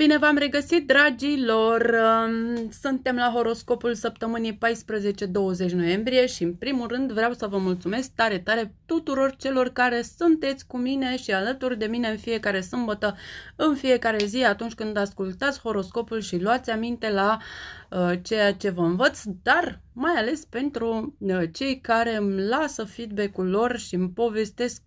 Bine v-am regăsit, dragilor! Suntem la horoscopul săptămânii 14-20 noiembrie și în primul rând vreau să vă mulțumesc tare, tare tuturor celor care sunteți cu mine și alături de mine în fiecare sâmbătă, în fiecare zi, atunci când ascultați horoscopul și luați aminte la uh, ceea ce vă învăț, dar mai ales pentru uh, cei care îmi lasă feedback-ul lor și îmi povestesc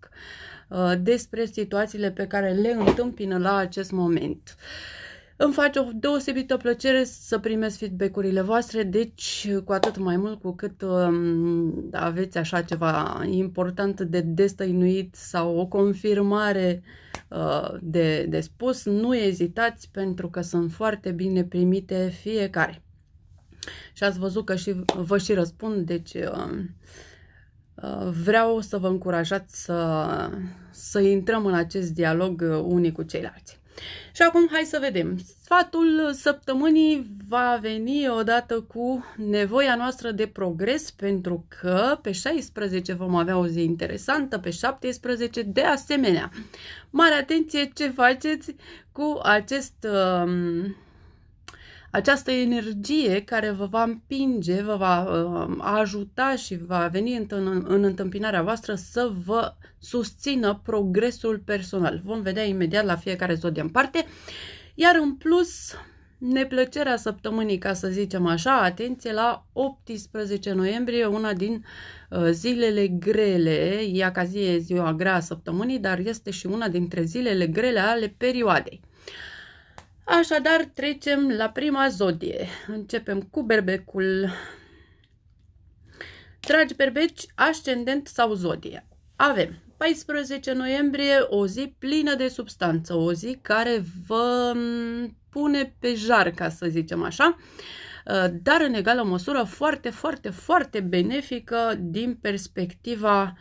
uh, despre situațiile pe care le întâmpină la acest moment. Uh, îmi face o deosebită plăcere să primesc feedback-urile voastre, deci cu atât mai mult cu cât um, aveți așa ceva important de destăinuit sau o confirmare uh, de, de spus, nu ezitați pentru că sunt foarte bine primite fiecare. Și ați văzut că și vă și răspund, deci uh, uh, vreau să vă încurajați să, să intrăm în acest dialog uh, unii cu ceilalți. Și acum hai să vedem. Sfatul săptămânii va veni odată cu nevoia noastră de progres pentru că pe 16 vom avea o zi interesantă, pe 17 de asemenea. Mare atenție ce faceți cu acest... Uh, această energie care vă va împinge, vă va uh, ajuta și va veni în, în, în întâmpinarea voastră să vă susțină progresul personal. Vom vedea imediat la fiecare zodie în parte. Iar în plus, neplăcerea săptămânii, ca să zicem așa, atenție la 18 noiembrie, una din uh, zilele grele, ea ca zi e ziua grea a săptămânii, dar este și una dintre zilele grele ale perioadei. Așadar, trecem la prima zodie. Începem cu berbecul. Dragi berbeci, ascendent sau zodie. Avem 14 noiembrie, o zi plină de substanță, o zi care vă pune pe jar, ca să zicem așa, ă, dar în egală măsură foarte, foarte, foarte benefică din perspectiva uh,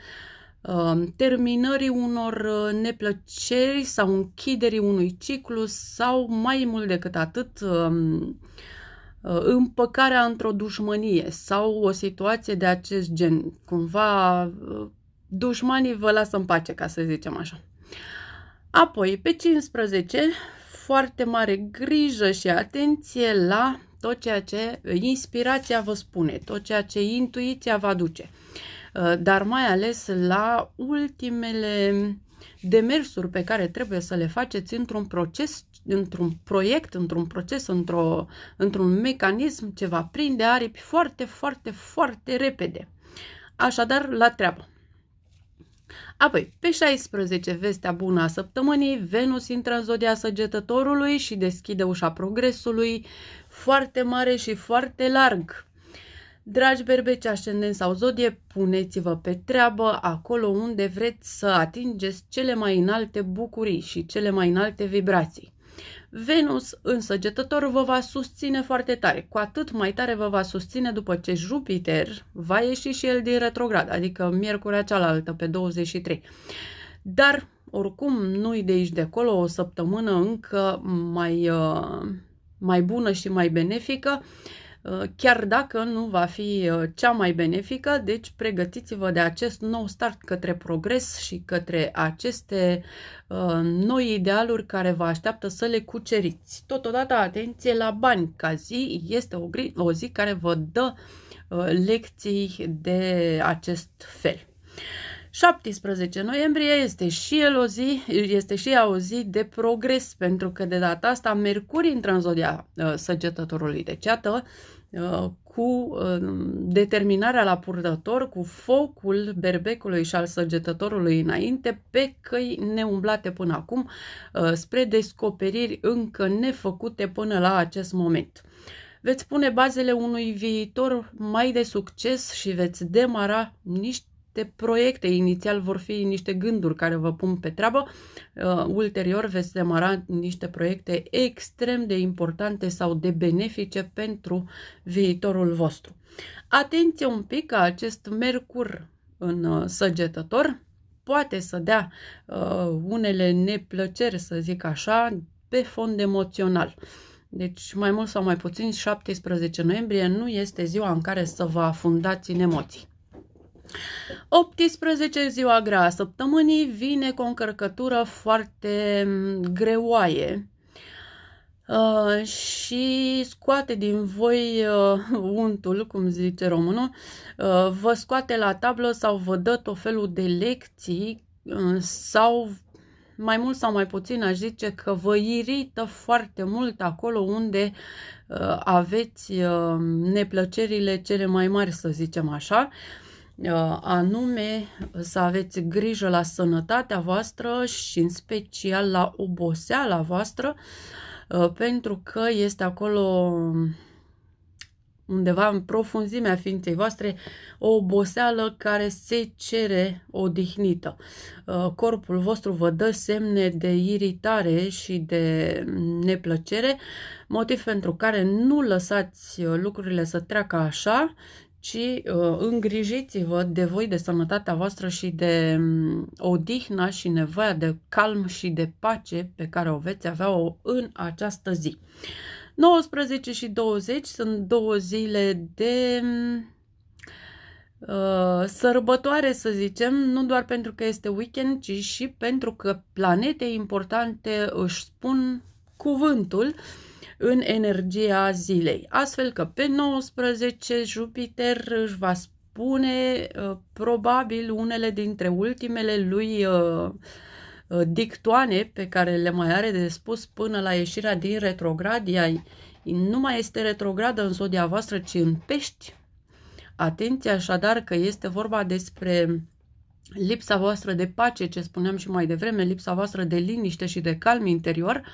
Um, terminării unor uh, neplăceri sau închiderii unui ciclu sau mai mult decât atât um, uh, împăcarea într-o dușmănie sau o situație de acest gen. Cumva uh, dușmanii vă lasă în pace, ca să zicem așa. Apoi, pe 15, foarte mare grijă și atenție la tot ceea ce inspirația vă spune, tot ceea ce intuiția vă aduce. Uh, dar mai ales la ultimele demersuri pe care trebuie să le faceți într-un proces, într-un proiect, într-un proces, într un într-un mecanism ce va prinde aripi foarte, foarte, foarte repede. Așadar, la treabă. Apoi, pe 16, vestea bună a săptămânii, Venus intră în zodia săgetătorului și deschide ușa progresului foarte mare și foarte larg. Dragi berbeci, ascendent sau zodie, puneți-vă pe treabă acolo unde vreți să atingeți cele mai înalte bucurii și cele mai înalte vibrații. Venus, însăgetător, vă va susține foarte tare, cu atât mai tare vă va susține după ce Jupiter va ieși și el din retrograd, adică miercurea cealaltă, pe 23. Dar, oricum, nu-i de aici de acolo, o săptămână încă mai, uh, mai bună și mai benefică Uh, chiar dacă nu va fi uh, cea mai benefică, deci pregătiți-vă de acest nou start către progres și către aceste uh, noi idealuri care vă așteaptă să le cuceriți. Totodată atenție la bani, ca zi este o, o zi care vă dă lecții de acest fel. 17 noiembrie este și, el o zi, este și ea o zi de progres, pentru că de data asta Mercur intră în zodia uh, săgetătorului de ceată uh, cu uh, determinarea la purtător, cu focul berbecului și al săgetătorului înainte, pe căi neumblate până acum, uh, spre descoperiri încă nefăcute până la acest moment veți pune bazele unui viitor mai de succes și veți demara niște niște proiecte. Inițial vor fi niște gânduri care vă pun pe treabă. Uh, ulterior veți demara niște proiecte extrem de importante sau de benefice pentru viitorul vostru. Atenție un pic că acest mercur în uh, săgetător poate să dea uh, unele neplăceri, să zic așa, pe fond emoțional. Deci, mai mult sau mai puțin, 17 noiembrie nu este ziua în care să vă afundați în emoții. 18 ziua grea a săptămânii vine cu o încărcătură foarte mm, greoaie uh, și scoate din voi uh, untul, cum zice românul, uh, vă scoate la tablă sau vă dă tot felul de lecții uh, sau mai mult sau mai puțin aș zice că vă irită foarte mult acolo unde uh, aveți uh, neplăcerile cele mai mari, să zicem așa, Uh, anume să aveți grijă la sănătatea voastră și în special la oboseala voastră, uh, pentru că este acolo um, undeva în profunzimea ființei voastre o oboseală care se cere odihnită. Uh, corpul vostru vă dă semne de iritare și de neplăcere, motiv pentru care nu lăsați lucrurile să treacă așa, ci uh, îngrijiți-vă de voi, de sănătatea voastră și de um, odihna și nevoia de calm și de pace pe care o veți avea-o în această zi. 19 și 20 sunt două zile de mm, uh, sărbătoare, să zicem, nu doar pentru că este weekend, ci și pentru că planete importante își spun cuvântul uh, în energia zilei. Astfel că pe 19 Jupiter își va spune uh, probabil unele dintre ultimele lui uh, uh, dictoane pe care le mai are de spus până la ieșirea din retrograd. Ea nu mai este retrogradă în zodia voastră, ci în pești. Atenție așadar că este vorba despre lipsa voastră de pace, ce spuneam și mai devreme, lipsa voastră de liniște și de calm interior, uh,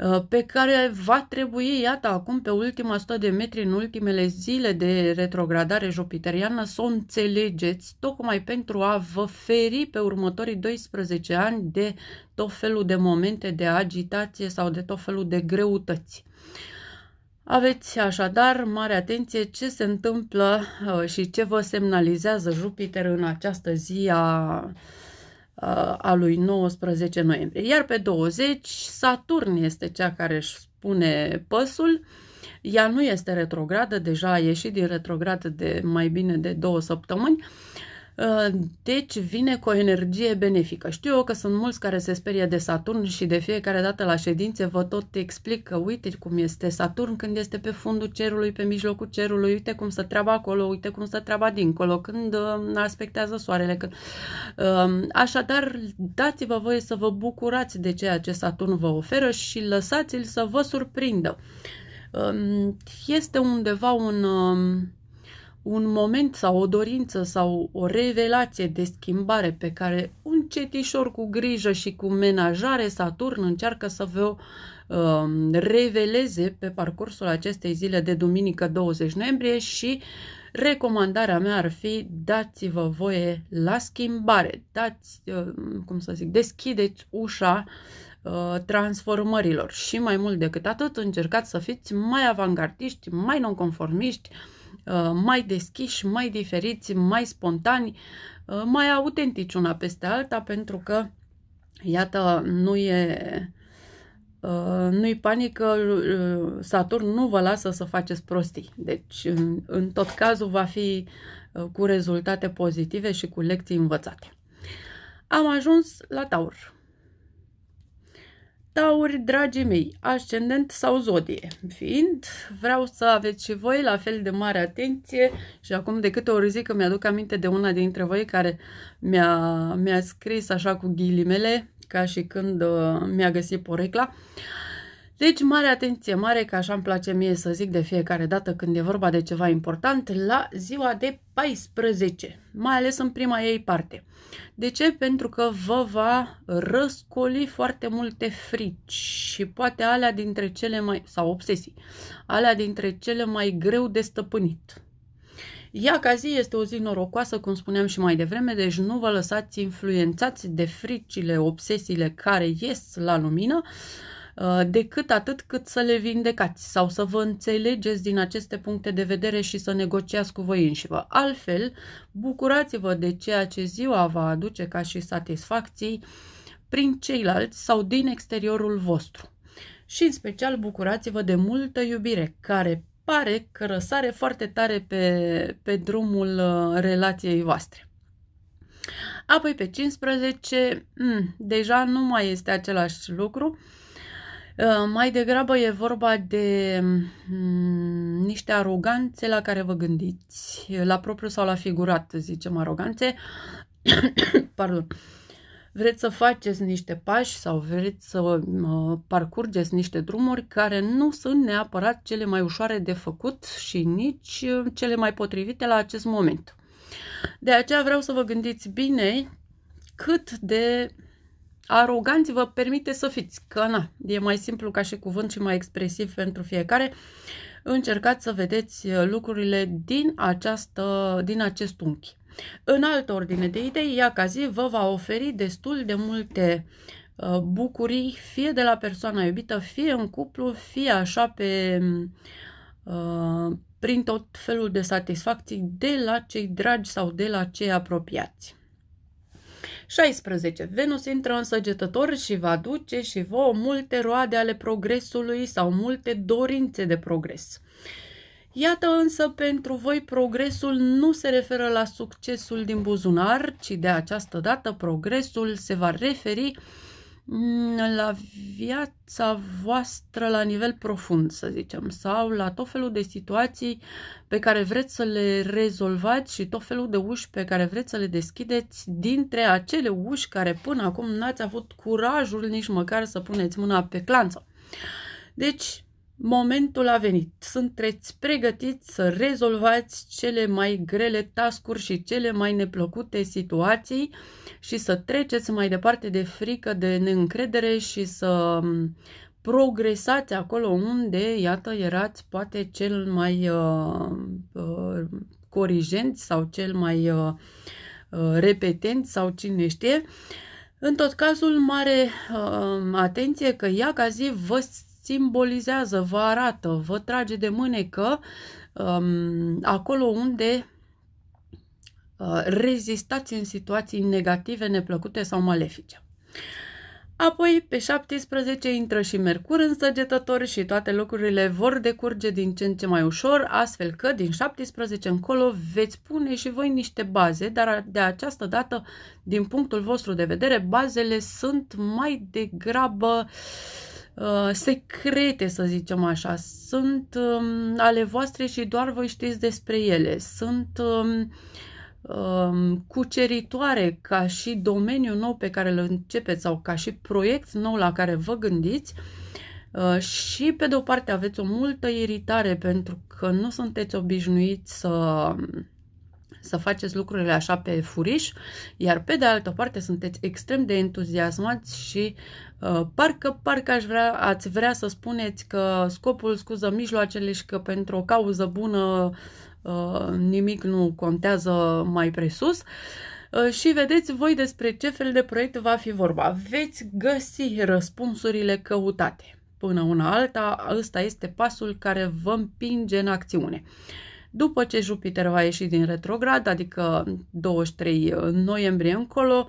Uh, pe care va trebui, iată, acum pe ultima 100 de metri, în ultimele zile de retrogradare jupiteriană, să o înțelegeți, tocmai pentru a vă feri pe următorii 12 ani de tot felul de momente de agitație sau de tot felul de greutăți. Aveți așadar mare atenție ce se întâmplă uh, și ce vă semnalizează Jupiter în această zi a Uh, a lui 19 noiembrie. Iar pe 20, Saturn este cea care își spune păsul. Ea nu este retrogradă, deja a ieșit din retrogradă de mai bine de două săptămâni, Uh, deci vine cu o energie benefică. Știu eu că sunt mulți care se sperie de Saturn și de fiecare dată la ședințe vă tot explic că uite cum este Saturn când este pe fundul cerului, pe mijlocul cerului, uite cum se treaba acolo, uite cum se treaba dincolo, când uh, aspectează soarele. Când... Uh, așadar, dați-vă voie să vă bucurați de ceea ce Saturn vă oferă și lăsați-l să vă surprindă. Um, este undeva un um, un moment sau o dorință sau o revelație de schimbare pe care un cetișor cu grijă și cu menajare Saturn încearcă să vă uh, reveleze pe parcursul acestei zile de duminică 20 noiembrie și recomandarea mea ar fi dați-vă voie la schimbare, dați, uh, cum să zic, deschideți ușa uh, transformărilor și mai mult decât atât încercați să fiți mai avangardiști, mai nonconformiști, uh, Uh, mai deschiși, mai diferiți, mai spontani, uh, mai autentici una peste alta, pentru că, iată, nu e... Uh, nu-i panică, Saturn nu vă lasă să faceți prostii. Deci, în, în tot cazul, va fi cu rezultate pozitive și cu lecții învățate. Am ajuns la Taur. Tauri, dragii mei, ascendent sau zodie, fiind, vreau să aveți și voi la fel de mare atenție și acum de câte ori zic că mi-aduc aminte de una dintre voi care mi-a mi, scris așa cu ghilimele, ca și când uh, mi-a găsit porecla, uh, deci, mare atenție, mare, că așa îmi place mie să zic de fiecare dată când e vorba de ceva important, la ziua de 14, mai ales în prima ei parte. De ce? Pentru că vă va răscoli foarte multe frici și poate alea dintre cele mai, sau obsesii, alea dintre cele mai greu de stăpânit. Ia ca zi este o zi norocoasă, cum spuneam și mai devreme, deci nu vă lăsați influențați de fricile, obsesiile care ies la lumină. Uh, Uh, decât atât cât să le vindecați sau să vă înțelegeți din aceste puncte de vedere și să negociați cu voi înșivă. Altfel, bucurați-vă de ceea ce ziua va aduce ca și satisfacții prin ceilalți sau din exteriorul vostru. Și în special bucurați-vă de multă iubire, care pare că răsare foarte tare pe, pe drumul uh, relației voastre. Apoi pe 15, mm, deja nu mai este același lucru, Uh, mai degrabă e vorba de mm, niște aroganțe la care vă gândiți, la propriu sau la figurat, zicem aroganțe. Pardon. Vreți să faceți niște pași sau vreți să uh, parcurgeți niște drumuri care nu sunt neapărat cele mai ușoare de făcut și nici uh, cele mai potrivite la acest moment. De aceea vreau să vă gândiți bine cât de Aroganți vă permite să fiți, că na, e mai simplu ca și cuvânt și mai expresiv pentru fiecare. Încercați să vedeți uh, lucrurile din, această, din acest unchi. În altă ordine de idei, Iacazi vă va oferi destul de multe uh, bucurii, fie de la persoana iubită, fie în cuplu, fie așa pe mm, uh, prin tot felul de satisfacții de la cei dragi sau de la cei apropiați. 16. Venus intră în săgetător și va duce și vouă multe roade ale progresului sau multe dorințe de progres. Iată însă pentru voi progresul nu se referă la succesul din buzunar, ci de această dată progresul se va referi Mm, la viața voastră la nivel profund, să zicem, sau la tot felul de situații pe care vreți să le rezolvați și tot felul de uși pe care vreți să le deschideți dintre acele uși care până acum n-ați avut curajul nici măcar să puneți mâna pe clanță. Deci, Momentul a venit. Sunteți pregătiți să rezolvați cele mai grele tascuri și cele mai neplăcute situații și să treceți mai departe de frică, de neîncredere și să mm, progresați acolo unde, iată, erați poate cel mai uh, uh, corigent sau cel mai uh, uh, repetent sau cine știe. În tot cazul, mare uh, atenție că Iacazi vă simbolizează, vă arată, vă trage de mânecă um, acolo unde uh, rezistați în situații negative, neplăcute sau malefice. Apoi, pe 17 intră și Mercur în săgetător și toate lucrurile vor decurge din ce în ce mai ușor, astfel că din 17 încolo veți pune și voi niște baze, dar de această dată, din punctul vostru de vedere, bazele sunt mai degrabă uh, Uh, secrete, să zicem așa. Sunt um, ale voastre și doar voi știți despre ele. Sunt um, um, cuceritoare ca și domeniu nou pe care îl începeți sau ca și proiect nou la care vă gândiți. Uh, și pe de o parte aveți o multă iritare pentru că nu sunteți obișnuiți să um, să faceți lucrurile așa pe furiș, iar pe de altă parte sunteți extrem de entuziasmați și uh, parcă, parcă aș vrea, ați vrea să spuneți că scopul scuză mijloacele și că pentru o cauză bună uh, nimic nu contează mai presus. Uh, și vedeți voi despre ce fel de proiect va fi vorba. Veți găsi răspunsurile căutate. Până una alta, ăsta este pasul care vă împinge în acțiune. După ce Jupiter va ieși din retrograd, adică 23 noiembrie încolo,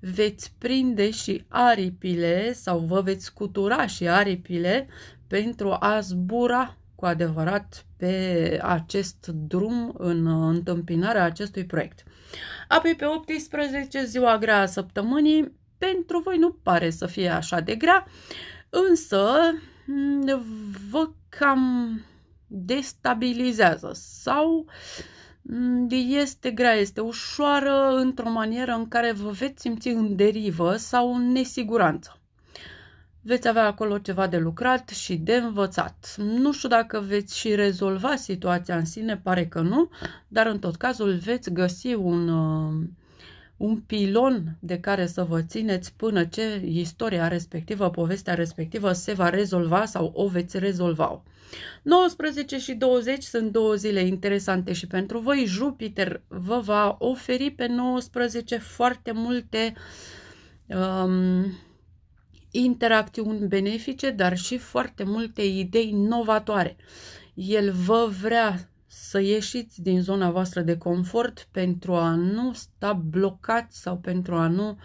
veți prinde și aripile sau vă veți scutura și aripile pentru a zbura cu adevărat pe acest drum în întâmpinarea acestui proiect. Apoi pe 18, ziua grea a săptămânii, pentru voi nu pare să fie așa de grea, însă vă cam destabilizează sau mm, este grea, este ușoară într-o manieră în care vă veți simți în derivă sau în nesiguranță veți avea acolo ceva de lucrat și de învățat. Nu știu dacă veți și rezolva situația în sine, pare că nu, dar în tot cazul veți găsi un uh, un pilon de care să vă țineți până ce istoria respectivă, povestea respectivă se va rezolva sau o veți rezolva. 19 și 20 sunt două zile interesante și pentru voi Jupiter vă va oferi pe 19 foarte multe um, interacțiuni benefice, dar și foarte multe idei novatoare. El vă vrea să ieșiți din zona voastră de confort pentru a nu sta blocați sau pentru a nu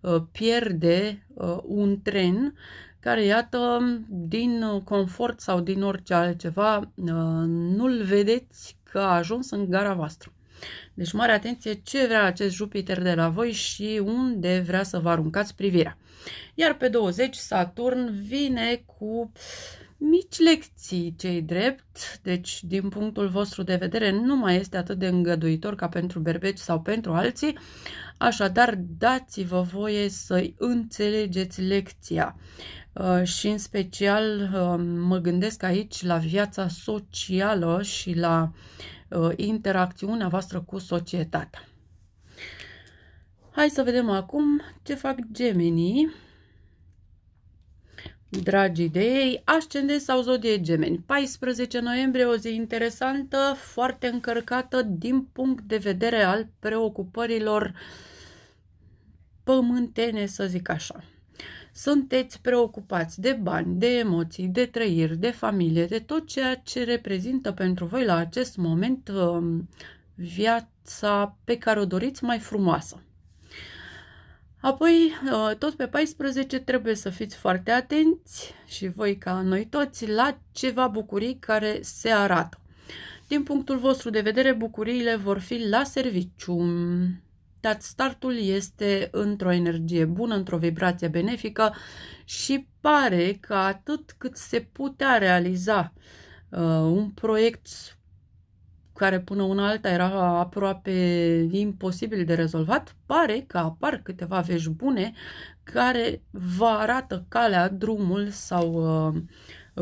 uh, pierde uh, un tren care, iată, din uh, confort sau din orice altceva, nu-l vedeți că a ajuns în gara voastră. Deci mare atenție ce vrea acest Jupiter de la voi și unde vrea să vă aruncați privirea. Iar pe 20 Saturn vine cu uh, mici lecții, cei drept, deci din punctul vostru de vedere nu mai este atât de îngăduitor ca pentru berbeci sau pentru alții, așadar dați-vă voie să înțelegeți lecția uh, și în special uh, mă gândesc aici la viața socială și la uh, interacțiunea voastră cu societatea. Hai să vedem acum ce fac gemenii Dragii de ei, ascendent sau zodie gemeni, 14 noiembrie, o zi interesantă, foarte încărcată din punct de vedere al preocupărilor pământene, să zic așa. Sunteți preocupați de bani, de emoții, de trăiri, de familie, de tot ceea ce reprezintă pentru voi la acest moment um, viața pe care o doriți mai frumoasă. Apoi, uh, tot pe 14, trebuie să fiți foarte atenți și voi ca noi toți la ceva bucurii care se arată. Din punctul vostru de vedere, bucuriile vor fi la serviciu. Dar startul este într-o energie bună, într-o vibrație benefică și pare că atât cât se putea realiza uh, un proiect care până una alta era aproape imposibil de rezolvat, pare că apar câteva vești bune care vă arată calea, drumul sau uh,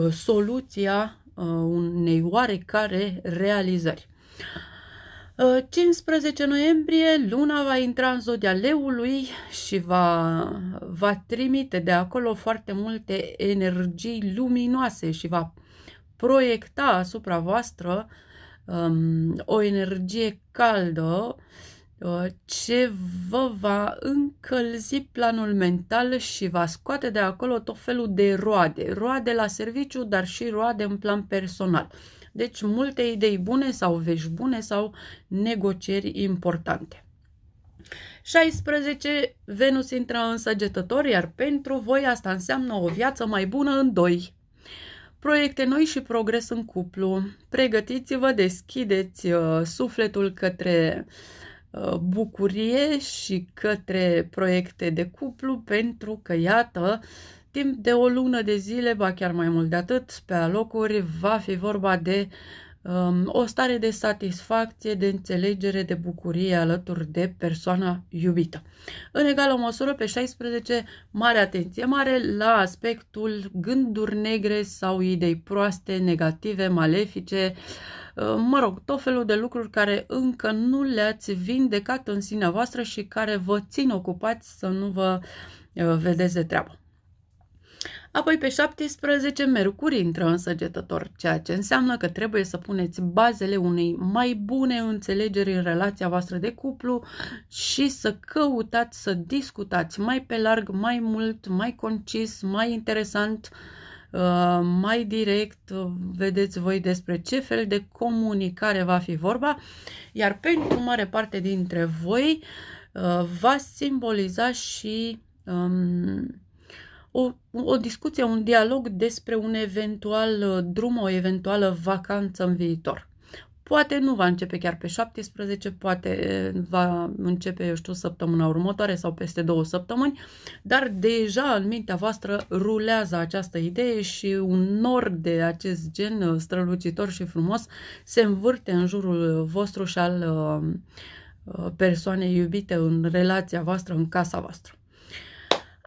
uh soluția uh, unei oarecare realizări. 15 uh, noiembrie, luna va intra în zodia leului și va, va trimite de acolo foarte multe energii luminoase și va proiecta asupra voastră um, o energie caldă uh, ce vă va încălzi planul mental și va scoate de acolo tot felul de roade, roade la serviciu, dar și roade în plan personal. Deci multe idei bune sau vești bune sau negocieri importante. 16. Venus intră în săgetător, iar pentru voi asta înseamnă o viață mai bună în doi proiecte noi și progres în cuplu. Pregătiți-vă, deschideți uh, sufletul către uh, bucurie și către proiecte de cuplu pentru că, iată, timp de o lună de zile, ba chiar mai mult de atât, pe alocuri va fi vorba de uh, Um, o stare de satisfacție, de înțelegere, de bucurie alături de persoana iubită. În egală măsură, pe 16, mare atenție mare la aspectul gânduri negre sau idei proaste, negative, malefice, um, mă rog, tot felul de lucruri care încă nu le-ați vindecat în sinea voastră și care vă țin ocupați să nu vă uh, vedeți de treabă. Apoi pe 17 Mercur intră în săgetător, ceea ce înseamnă că trebuie să puneți bazele unei mai bune înțelegeri în relația voastră de cuplu și să căutați să discutați mai pe larg, mai mult, mai concis, mai interesant, uh, mai direct, vedeți voi despre ce fel de comunicare va fi vorba, iar pentru mare parte dintre voi uh, va simboliza și um, o, o discuție, un dialog despre un eventual uh, drum, o eventuală vacanță în viitor. Poate nu va începe chiar pe 17, poate uh, va începe, eu știu, săptămâna următoare sau peste două săptămâni, dar deja în mintea voastră rulează această idee și un nor de acest gen uh, strălucitor și frumos se învârte în jurul vostru și al persoanei iubite în relația voastră, în casa voastră.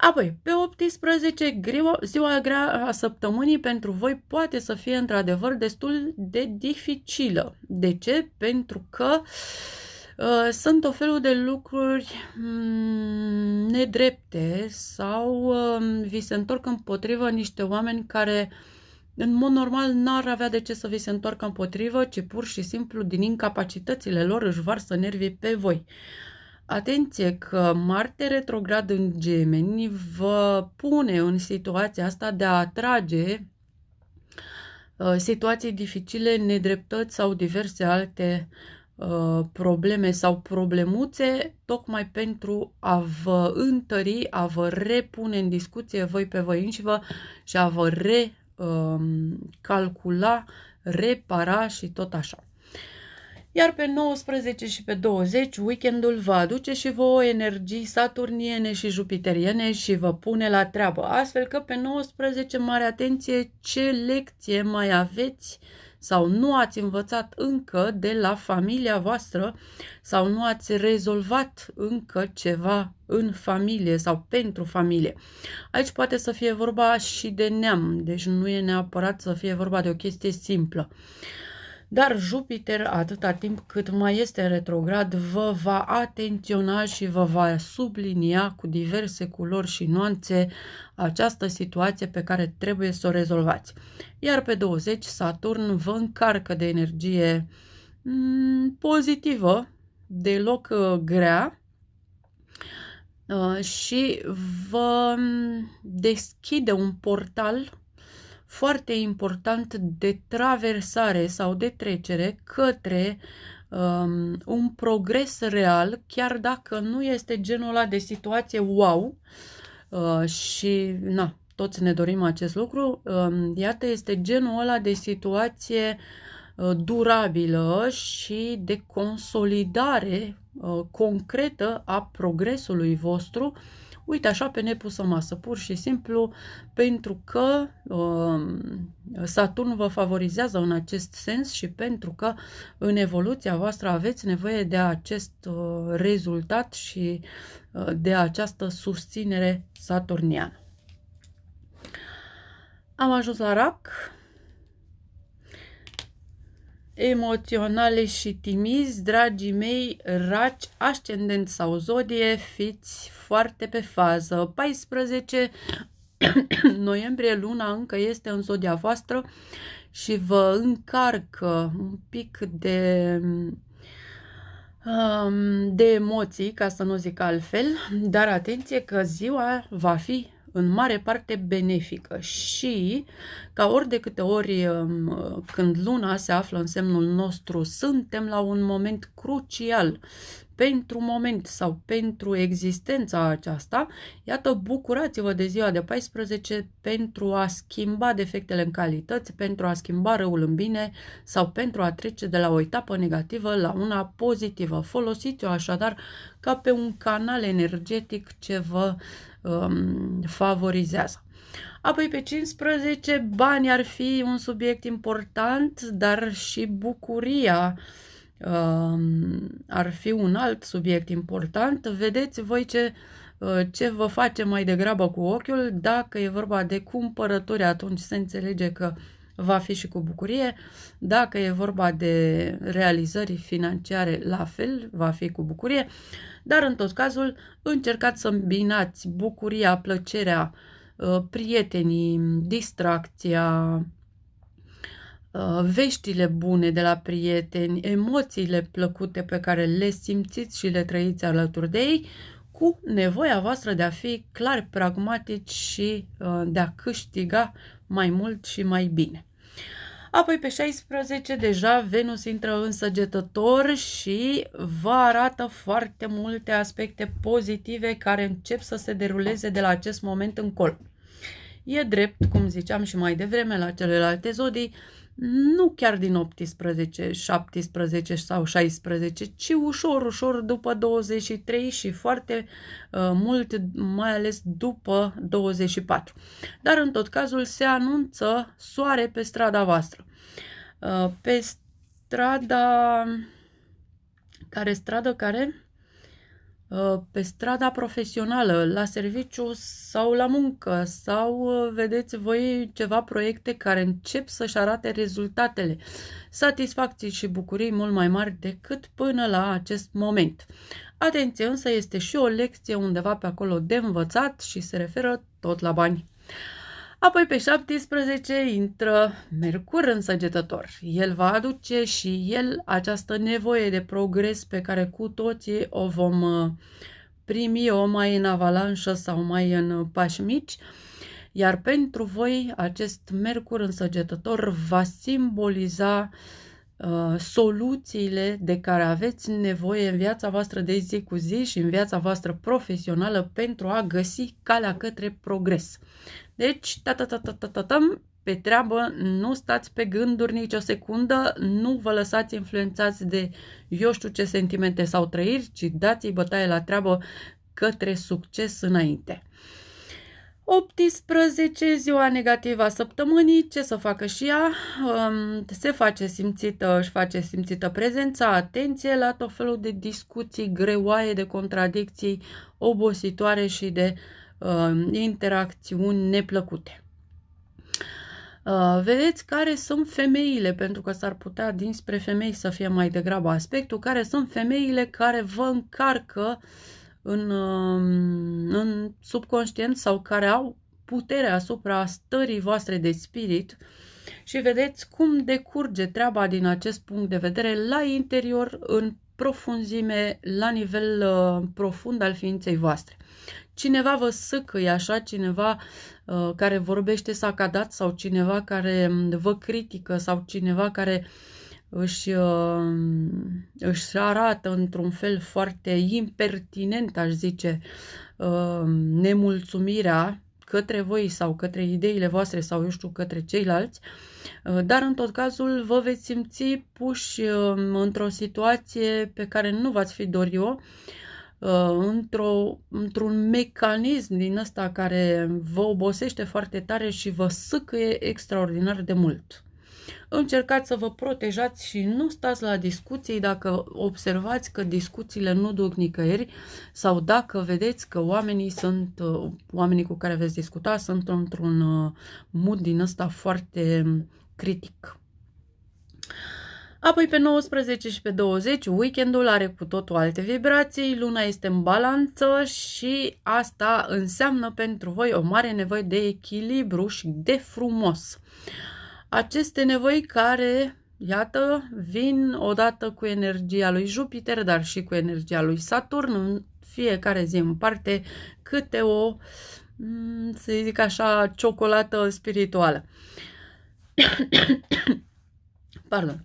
Apoi, pe 18, greu, ziua grea a săptămânii pentru voi poate să fie într-adevăr destul de dificilă. De ce? Pentru că uh, sunt o felul de lucruri mm, nedrepte sau um, vi se întorc împotrivă niște oameni care în mod normal n-ar avea de ce să vi se întoarcă împotrivă, ci pur și simplu din incapacitățile lor își varsă nervii pe voi. Uh, Atenție că Marte retrograd în Gemeni vă pune în situația asta de a atrage uh, situații dificile, nedreptăți sau diverse alte uh, probleme sau problemuțe, tocmai pentru a vă întări, a vă repune în discuție voi pe voi înșivă și a vă recalcula, um, repara și tot așa iar pe 19 și pe 20 weekendul vă aduce și vouă energii saturniene și jupiteriene și vă pune la treabă. Astfel că pe 19 mare atenție ce lecție mai aveți sau nu ați învățat încă de la familia voastră sau nu ați rezolvat încă ceva în familie sau pentru familie. Aici poate să fie vorba și de neam, deci nu e neapărat să fie vorba de o chestie simplă. Uh, dar Jupiter, atâta timp cât mai este în retrograd, vă va atenționa și vă va sublinia cu diverse culori și nuanțe această situație pe care trebuie să o rezolvați. Iar pe 20, Saturn vă încarcă de energie mm, pozitivă, deloc uh, grea, uh, și vă mm, deschide un portal foarte important de traversare sau de trecere către um, un progres real, chiar dacă nu este genul ăla de situație wow uh, și na, toți ne dorim acest lucru, um, iată este genul ăla de situație uh, durabilă și de consolidare uh, concretă a progresului vostru uh, uite așa pe nepusă masă, pur și simplu pentru că uh, um, Saturn vă favorizează în acest sens și pentru că în evoluția voastră aveți nevoie de acest uh, rezultat și uh, de această susținere saturniană. Am ajuns la rac emoționale și timizi, dragii mei, raci, ascendent sau zodie, fiți foarte pe fază. 14 noiembrie, luna încă este în zodia voastră și vă încarcă uh, un pic de um, de emoții, ca să nu zic altfel, dar atenție că ziua va fi în mare parte benefică și ca ori de câte ori um, când luna se află în semnul nostru, suntem la un moment crucial pentru moment sau pentru existența aceasta, iată, bucurați-vă de ziua de 14 pentru a schimba defectele în calități, pentru a schimba răul în bine sau pentru a trece de la o etapă negativă la una pozitivă. Folosiți-o așadar ca pe un canal energetic ce vă um, favorizează. Apoi pe 15, bani ar fi un subiect important, dar și bucuria uh, ar fi un alt subiect important. Vedeți voi ce, uh, ce vă face mai degrabă cu ochiul, dacă e vorba de cumpărături, atunci se înțelege că va fi și cu bucurie. Dacă e vorba de realizări financiare, la fel, va fi cu bucurie. Dar, în tot cazul, încercați să îmbinați bucuria, plăcerea, uh, prietenii, distracția, Uh, veștile bune de la prieteni, emoțiile plăcute pe care le simțiți și le trăiți alături de ei, cu nevoia voastră de a fi clar pragmatici și uh, de a câștiga mai mult și mai bine. Apoi pe 16 deja Venus intră în săgetător și vă arată foarte multe aspecte pozitive care încep să se deruleze de la acest moment încolo. E drept, cum ziceam și mai devreme la celelalte zodii, nu chiar din 18, 17 sau 16, ci ușor, ușor după 23 și foarte uh, mult, mai ales după 24. Dar în tot cazul se anunță soare pe strada voastră. Uh, pe strada... Care stradă? Care? Uh, pe strada profesională, la serviciu sau la muncă, sau uh, vedeți voi ceva proiecte care încep să-și arate rezultatele, satisfacții și bucurii mult mai mari decât până la acest moment. Atenție însă este și o lecție undeva pe acolo de învățat și se referă tot la bani. Apoi pe 17 intră Mercur în săgetător. El va aduce și el această nevoie de progres pe care cu toții o vom uh, primi o mai în avalanșă sau mai în pași mici. Iar pentru voi acest Mercur în săgetător va simboliza uh, soluțiile de care aveți nevoie în viața voastră de zi cu zi și în viața voastră profesională pentru a găsi calea către progres. Deci, ta ta ta ta ta ta tam pe treabă, nu stați pe gânduri nicio secundă, nu vă lăsați influențați de eu știu ce sentimente sau trăiri, ci dați-i bătaie la treabă către succes înainte. 18, ziua negativă a săptămânii, ce să facă și ea, um, se face simțită, își face simțită prezența, atenție la tot felul de discuții greoaie, de contradicții obositoare și de uh, Uh, interacțiuni neplăcute. Uh, vedeți care sunt femeile, pentru că s-ar putea dinspre femei să fie mai degrabă aspectul, care sunt femeile care vă încarcă în, uh, în subconștient sau care au putere asupra stării voastre de spirit și vedeți cum decurge treaba din acest punct de vedere la interior, în profunzime, la nivel uh, profund al ființei voastre cineva vă e așa, cineva uh, care vorbește sacadat sau cineva care mm, vă critică sau cineva care își, uh, își arată într-un fel foarte impertinent, aș zice, uh, nemulțumirea către voi sau către ideile voastre sau eu știu către ceilalți, uh, dar în tot cazul vă veți simți puși uh, într-o situație pe care nu v-ați fi dorit-o Uh, într-o, într-un mecanism din ăsta care vă obosește foarte tare și vă sâcăie extraordinar de mult. Încercați să vă protejați și nu stați la discuții dacă observați că discuțiile nu duc nicăieri sau dacă vedeți că oamenii sunt, uh, oamenii cu care veți discuta sunt într-un uh, mood din ăsta foarte mm, critic. Apoi pe 19 și pe 20 weekendul are cu totul alte vibrații, luna este în balanță și asta înseamnă pentru voi o mare nevoie de echilibru și de frumos. Aceste nevoi care, iată, vin odată cu energia lui Jupiter, dar și cu energia lui Saturn, în fiecare zi în parte câte o, mm, să zic așa, ciocolată spirituală. Pardon.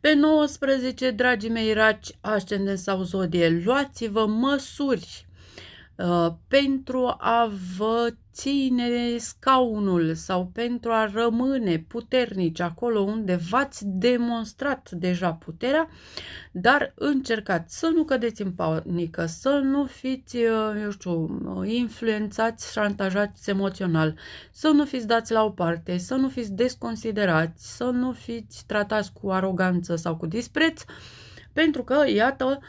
Pe 19, dragii mei raci, ascendent sau zodie, luați-vă măsuri Uh, pentru a vă ține scaunul sau pentru a rămâne puternici acolo unde v-ați demonstrat deja puterea, dar încercați să nu cădeți în panică, să nu fiți, uh, eu știu, uh, influențați, șantajați emoțional, să nu fiți dați la o parte, să nu fiți desconsiderați, să nu fiți tratați cu aroganță sau cu dispreț, pentru că, iată, uh,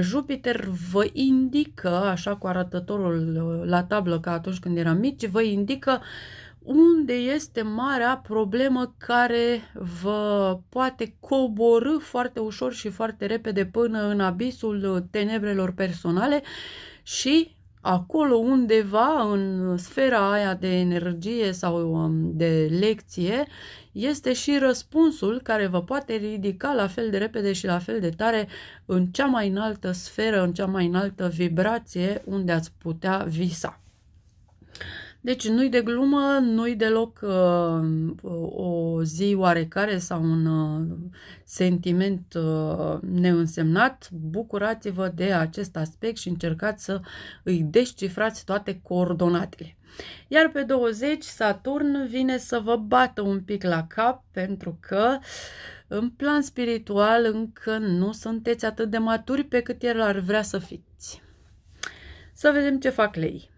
Jupiter vă indică, așa cu arătătorul uh, la tablă ca atunci când eram mici, vă indică unde este marea problemă care vă poate coborâ foarte ușor și foarte repede până în abisul uh, tenebrelor personale și acolo undeva în sfera aia de energie sau um, de lecție este și răspunsul care vă poate ridica la fel de repede și la fel de tare în cea mai înaltă sferă, în cea mai înaltă vibrație unde ați putea visa. Deci nu-i de glumă, nu-i deloc uh, o zi oarecare sau un uh, sentiment uh, neînsemnat. Bucurați-vă de acest aspect și încercați să îi descifrați toate coordonatele. Iar pe 20 Saturn vine să vă bată un pic la cap pentru că în plan spiritual încă nu sunteți atât de maturi pe cât el ar vrea să fiți. Să vedem ce fac lei.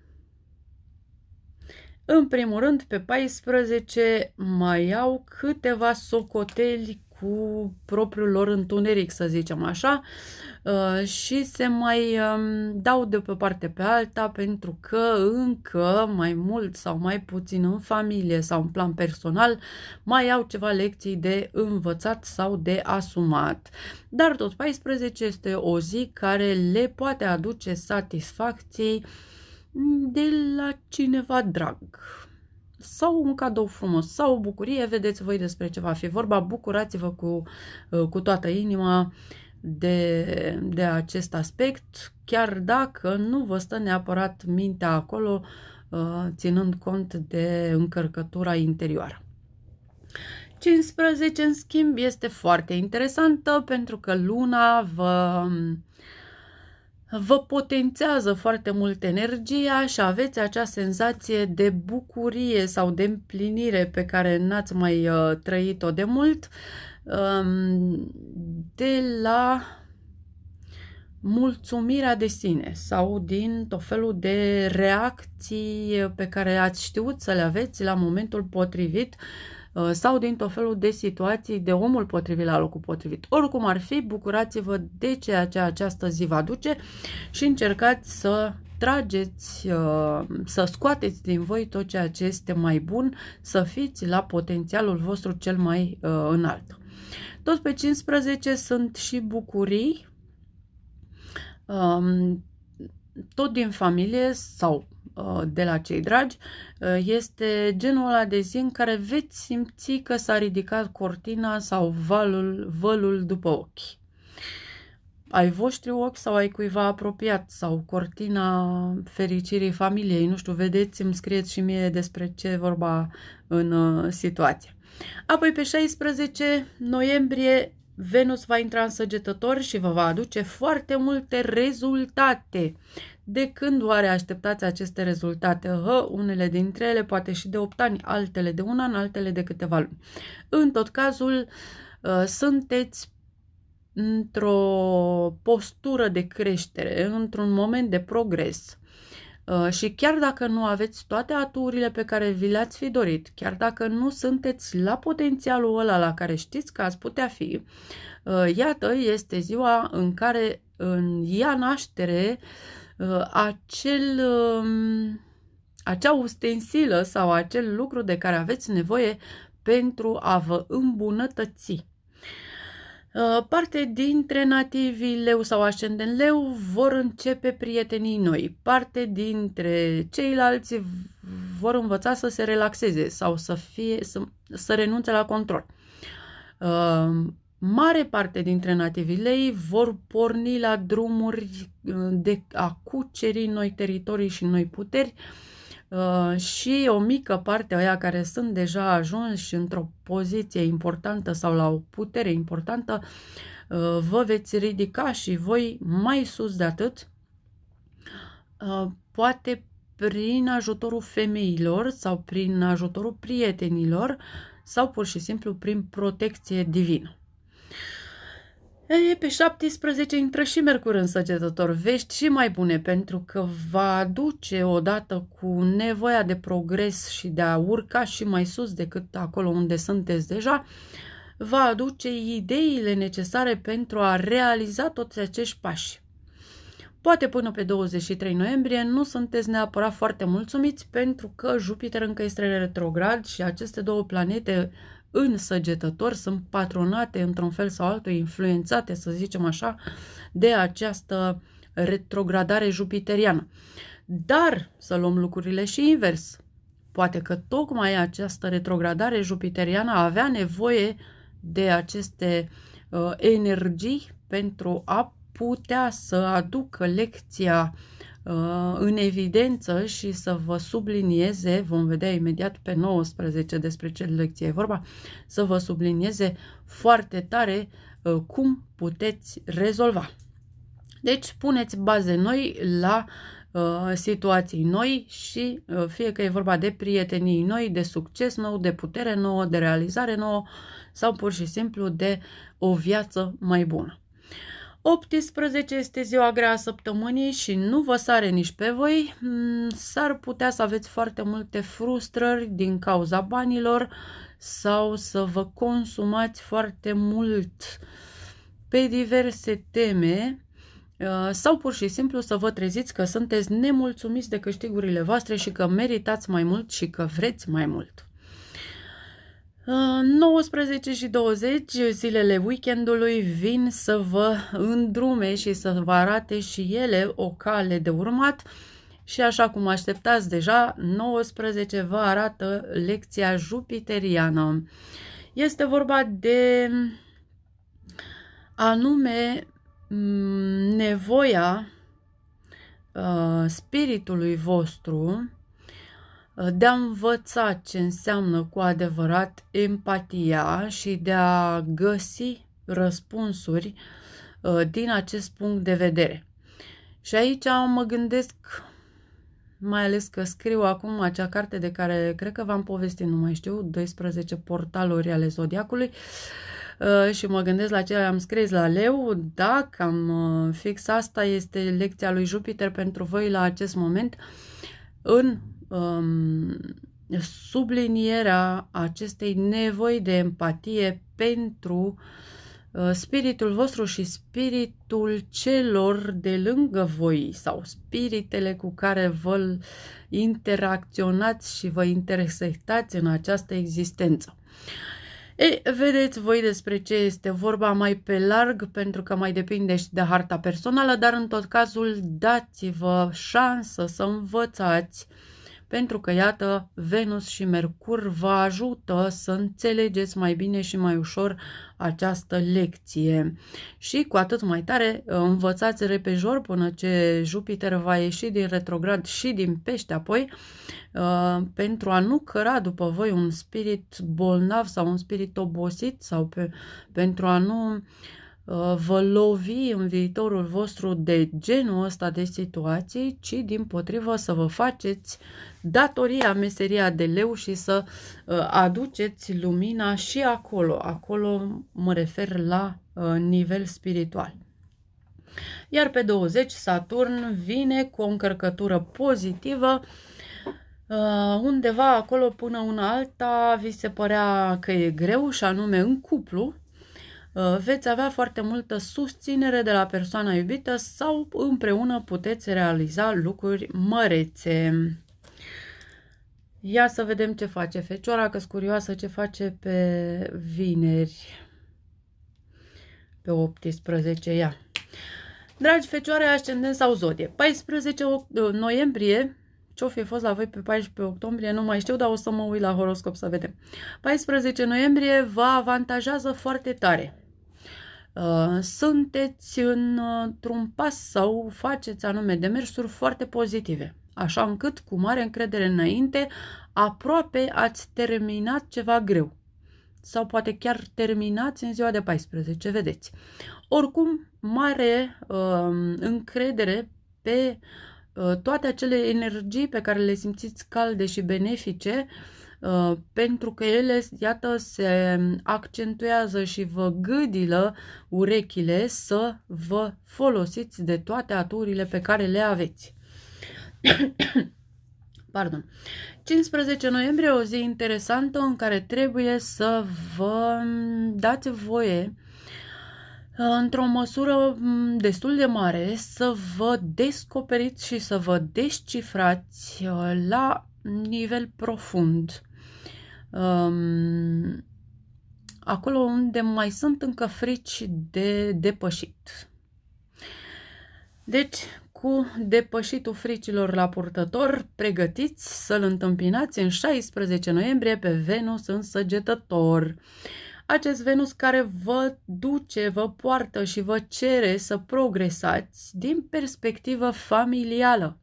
În primul rând, pe 14 mai au câteva socoteli cu propriul lor întuneric, să zicem așa, uh, și se mai um, dau de pe parte pe alta pentru că încă mai mult sau mai puțin în familie sau în plan personal mai au ceva lecții de învățat sau de asumat. Dar tot 14 este o zi care le poate aduce satisfacții uh, de la cineva drag sau un cadou frumos sau o bucurie, vedeți voi despre ce va fi vorba, bucurați-vă cu, uh, cu toată inima de, de acest aspect, chiar dacă nu vă stă neapărat mintea acolo, uh, ținând cont de încărcătura interioară. 15, în schimb, este foarte interesantă pentru că luna vă vă potențează foarte mult energia și aveți acea senzație de bucurie sau de împlinire pe care n-ați mai uh, trăit-o de mult um, de la mulțumirea de sine sau din tot felul de reacții pe care ați știut să le aveți la momentul potrivit uh, Uh, sau din tot felul de situații de omul potrivit la locul potrivit. Oricum ar fi, bucurați-vă de ceea ce această zi vă aduce și încercați să trageți, uh, să scoateți din voi tot ceea ce este mai bun, să fiți la potențialul vostru cel mai uh, înalt. Tot pe 15 sunt și bucurii, um, tot din familie sau Uh, de la cei dragi uh, este genul ăla de zi în care veți simți că s-a ridicat cortina sau valul, vălul după ochi. Ai voștri ochi sau ai cuiva apropiat sau cortina fericirii familiei, nu știu, vedeți, îmi scrieți și mie despre ce vorba în uh, situație. Apoi pe 16 noiembrie Venus va intra în săgetător și vă va aduce foarte multe rezultate. De când oare așteptați aceste rezultate? Hă, unele dintre ele poate și de 8 ani, altele de un an, altele de câteva luni. În tot cazul, ă, sunteți într-o postură de creștere, într-un moment de progres Uh, și chiar dacă nu aveți toate aturile pe care vi le-ați fi dorit, chiar dacă nu sunteți la potențialul ăla la care știți că ați putea fi, uh, iată, este ziua în care ia naștere uh, acel, um, acea ustensilă sau acel lucru de care aveți nevoie pentru a vă îmbunătăți. Uh, parte dintre nativii leu sau ascendent leu vor începe prietenii noi. Parte dintre ceilalți vor învăța să se relaxeze sau să, fie, să, să renunțe la control. Uh, mare parte dintre nativii lei vor porni la drumuri uh, de a cuceri noi teritorii și noi puteri uh, Uh, și o mică parte aia care sunt deja ajunși într-o poziție importantă sau la o putere importantă, uh, vă veți ridica și voi mai sus de atât, uh, poate prin ajutorul femeilor sau prin ajutorul prietenilor sau pur și simplu prin protecție divină. E, pe 17 intră și Mercur în săgetător, vești și mai bune, pentru că va aduce odată cu nevoia de progres și de a urca și mai sus decât acolo unde sunteți deja, va aduce ideile necesare pentru a realiza toți acești pași. Poate până pe 23 noiembrie nu sunteți neapărat foarte mulțumiți pentru că Jupiter încă este retrograd și aceste două planete însăgetători sunt patronate într-un fel sau altul, influențate, să zicem așa, de această retrogradare jupiteriană. Dar să luăm lucrurile și invers. Poate că tocmai această retrogradare jupiteriană avea nevoie de aceste uh, energii pentru a putea să aducă lecția uh, Uh, în evidență și să vă sublinieze, vom vedea imediat pe 19 despre ce lecție e vorba, să vă sublinieze foarte tare uh, cum puteți rezolva. Deci puneți baze noi la uh, situații noi și fie că e vorba de prietenii noi, de succes nou, de putere nouă, de realizare nouă sau pur și simplu de o viață mai bună. 18 este ziua grea a săptămânii și nu vă sare nici pe voi. Mm, s-ar putea să aveți foarte multe frustrări din cauza banilor sau să vă consumați foarte mult pe diverse teme uh, sau pur și simplu să vă treziți că sunteți nemulțumiți de câștigurile voastre și că meritați mai mult și că vreți mai mult. 19 și 20, zilele weekendului, vin să vă îndrume și să vă arate și ele o cale de urmat. Și așa cum așteptați deja, 19 vă arată lecția jupiteriană. Este vorba de anume mm, nevoia uh, spiritului vostru de a învăța ce înseamnă cu adevărat empatia și de a găsi răspunsuri uh, din acest punct de vedere. Și aici mă gândesc, mai ales că scriu acum acea carte de care cred că v-am povestit, nu mai știu, 12 portaluri ale zodiacului uh, și mă gândesc la ce am scris la Leu, da, cam uh, fix asta este lecția lui Jupiter pentru voi la acest moment în um, sublinierea acestei nevoi de empatie pentru uh, spiritul vostru și spiritul celor de lângă voi sau spiritele cu care vă interacționați și vă intersectați în această existență. E, vedeți voi despre ce este vorba mai pe larg, pentru că mai depinde și de harta personală, dar în tot cazul dați-vă șansă să învățați uh, pentru că, iată, Venus și Mercur vă ajută să înțelegeți mai bine și mai ușor această lecție. Și cu atât mai tare învățați repejor până ce Jupiter va ieși din retrograd și din pește apoi uh, pentru a nu căra după voi un spirit bolnav sau un spirit obosit sau pe, pentru a nu Uh, vă lovi în viitorul vostru de genul ăsta de situații, ci din potrivă să vă faceți datoria, meseria de leu și să uh, aduceți lumina și acolo. Acolo mă refer la uh, nivel spiritual. Iar pe 20 Saturn vine cu o încărcătură pozitivă Uh, undeva acolo până una alta vi se părea că e greu și anume în cuplu, Uh, veți avea foarte multă susținere de la persoana iubită sau împreună puteți realiza lucruri mărețe. Ia să vedem ce face Fecioara, că curioasă ce face pe vineri, pe 18, ea. Dragi Fecioare, Ascendent sau Zodie, 14 uh, noiembrie, ce-o fi fost la voi pe 14 octombrie, nu mai știu, dar o să mă uit la horoscop să vedem. 14 noiembrie vă avantajează foarte tare. Uh, sunteți într-un pas sau faceți anume demersuri foarte pozitive, așa încât cu mare încredere înainte, aproape ați terminat ceva greu sau poate chiar terminați în ziua de 14, vedeți. Oricum, mare uh, încredere pe uh, toate acele energii pe care le simțiți calde și benefice uh, Uh, pentru că ele, iată, se accentuează și vă gâdilă urechile să vă folosiți de toate aturile pe care le aveți. Pardon. 15 noiembrie, o zi interesantă în care trebuie să vă dați voie uh, într-o măsură mm, destul de mare să vă descoperiți și să vă descifrați uh, la nivel profund um, acolo unde mai sunt încă frici de depășit. Deci, cu depășitul fricilor la purtător, pregătiți să-l întâmpinați în 16 noiembrie pe Venus în săgetător. Acest Venus care vă duce, vă poartă și vă cere să progresați din perspectivă familială.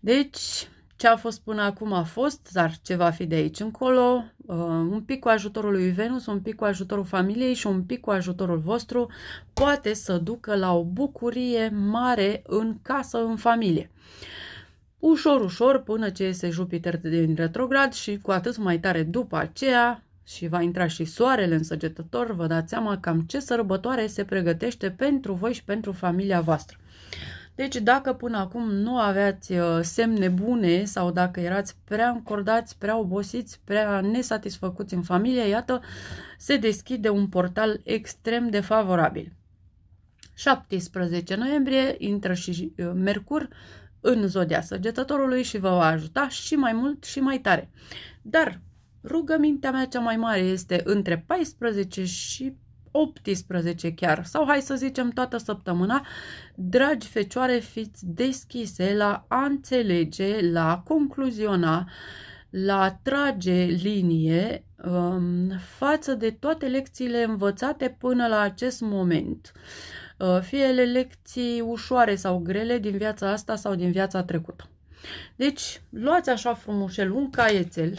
Deci, ce a fost până acum a fost, dar ce va fi de aici încolo, uh, un pic cu ajutorul lui Venus, un pic cu ajutorul familiei și un pic cu ajutorul vostru, poate să ducă la o bucurie mare în casă, în familie ușor, ușor, până ce iese Jupiter din retrograd și cu atât mai tare după aceea și va intra și soarele în săgetător, vă dați seama cam ce sărbătoare se pregătește pentru voi și pentru familia voastră. Deci dacă până acum nu aveați uh, semne bune sau dacă erați prea încordați, prea obosiți, prea nesatisfăcuți în familie, iată, se deschide un portal extrem de favorabil. 17 noiembrie intră și uh, Mercur în zodia săgetătorului și vă va ajuta și mai mult și mai tare. Dar rugămintea mea cea mai mare este între 14 și 18 chiar, sau hai să zicem toată săptămâna, dragi fecioare, fiți deschise la a înțelege, la concluziona, la trage linie um, față de toate lecțiile învățate până la acest moment. Uh, fie ele lecții ușoare sau grele din viața asta sau din viața trecută. Deci, luați așa frumușel un caietel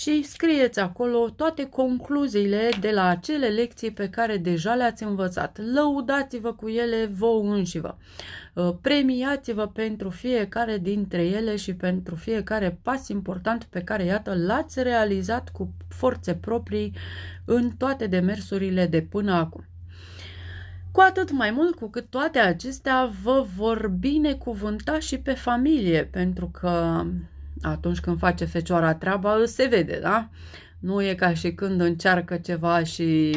și scrieți acolo toate concluziile de la acele lecții pe care deja le-ați învățat. Lăudați-vă cu ele vouă înșivă. Uh, premiați-vă pentru fiecare dintre ele și pentru fiecare pas important pe care, iată, l-ați realizat cu forțe proprii în toate demersurile de până acum. Cu atât mai mult cu cât toate acestea vă vor binecuvânta și pe familie, pentru că atunci când face fecioara treaba, se vede, da? Nu e ca și când încearcă ceva și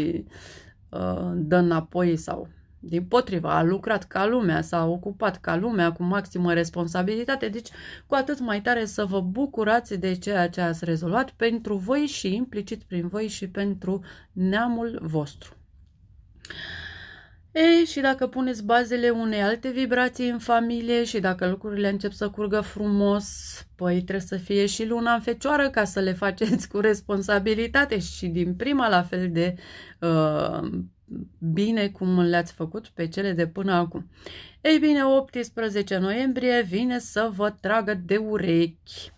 uh, dă înapoi sau din potriva, a lucrat ca lumea, s-a ocupat ca lumea cu maximă responsabilitate, deci cu atât mai tare să vă bucurați de ceea ce ați rezolvat pentru voi și implicit prin voi și pentru neamul vostru. Uh, ei, și dacă puneți bazele unei alte vibrații în familie și dacă lucrurile încep să curgă frumos, păi trebuie să fie și luna în fecioară ca să le faceți cu responsabilitate și din prima la fel de uh, bine cum le-ați făcut pe cele de până acum. Ei bine, 18 noiembrie vine să vă tragă de urechi.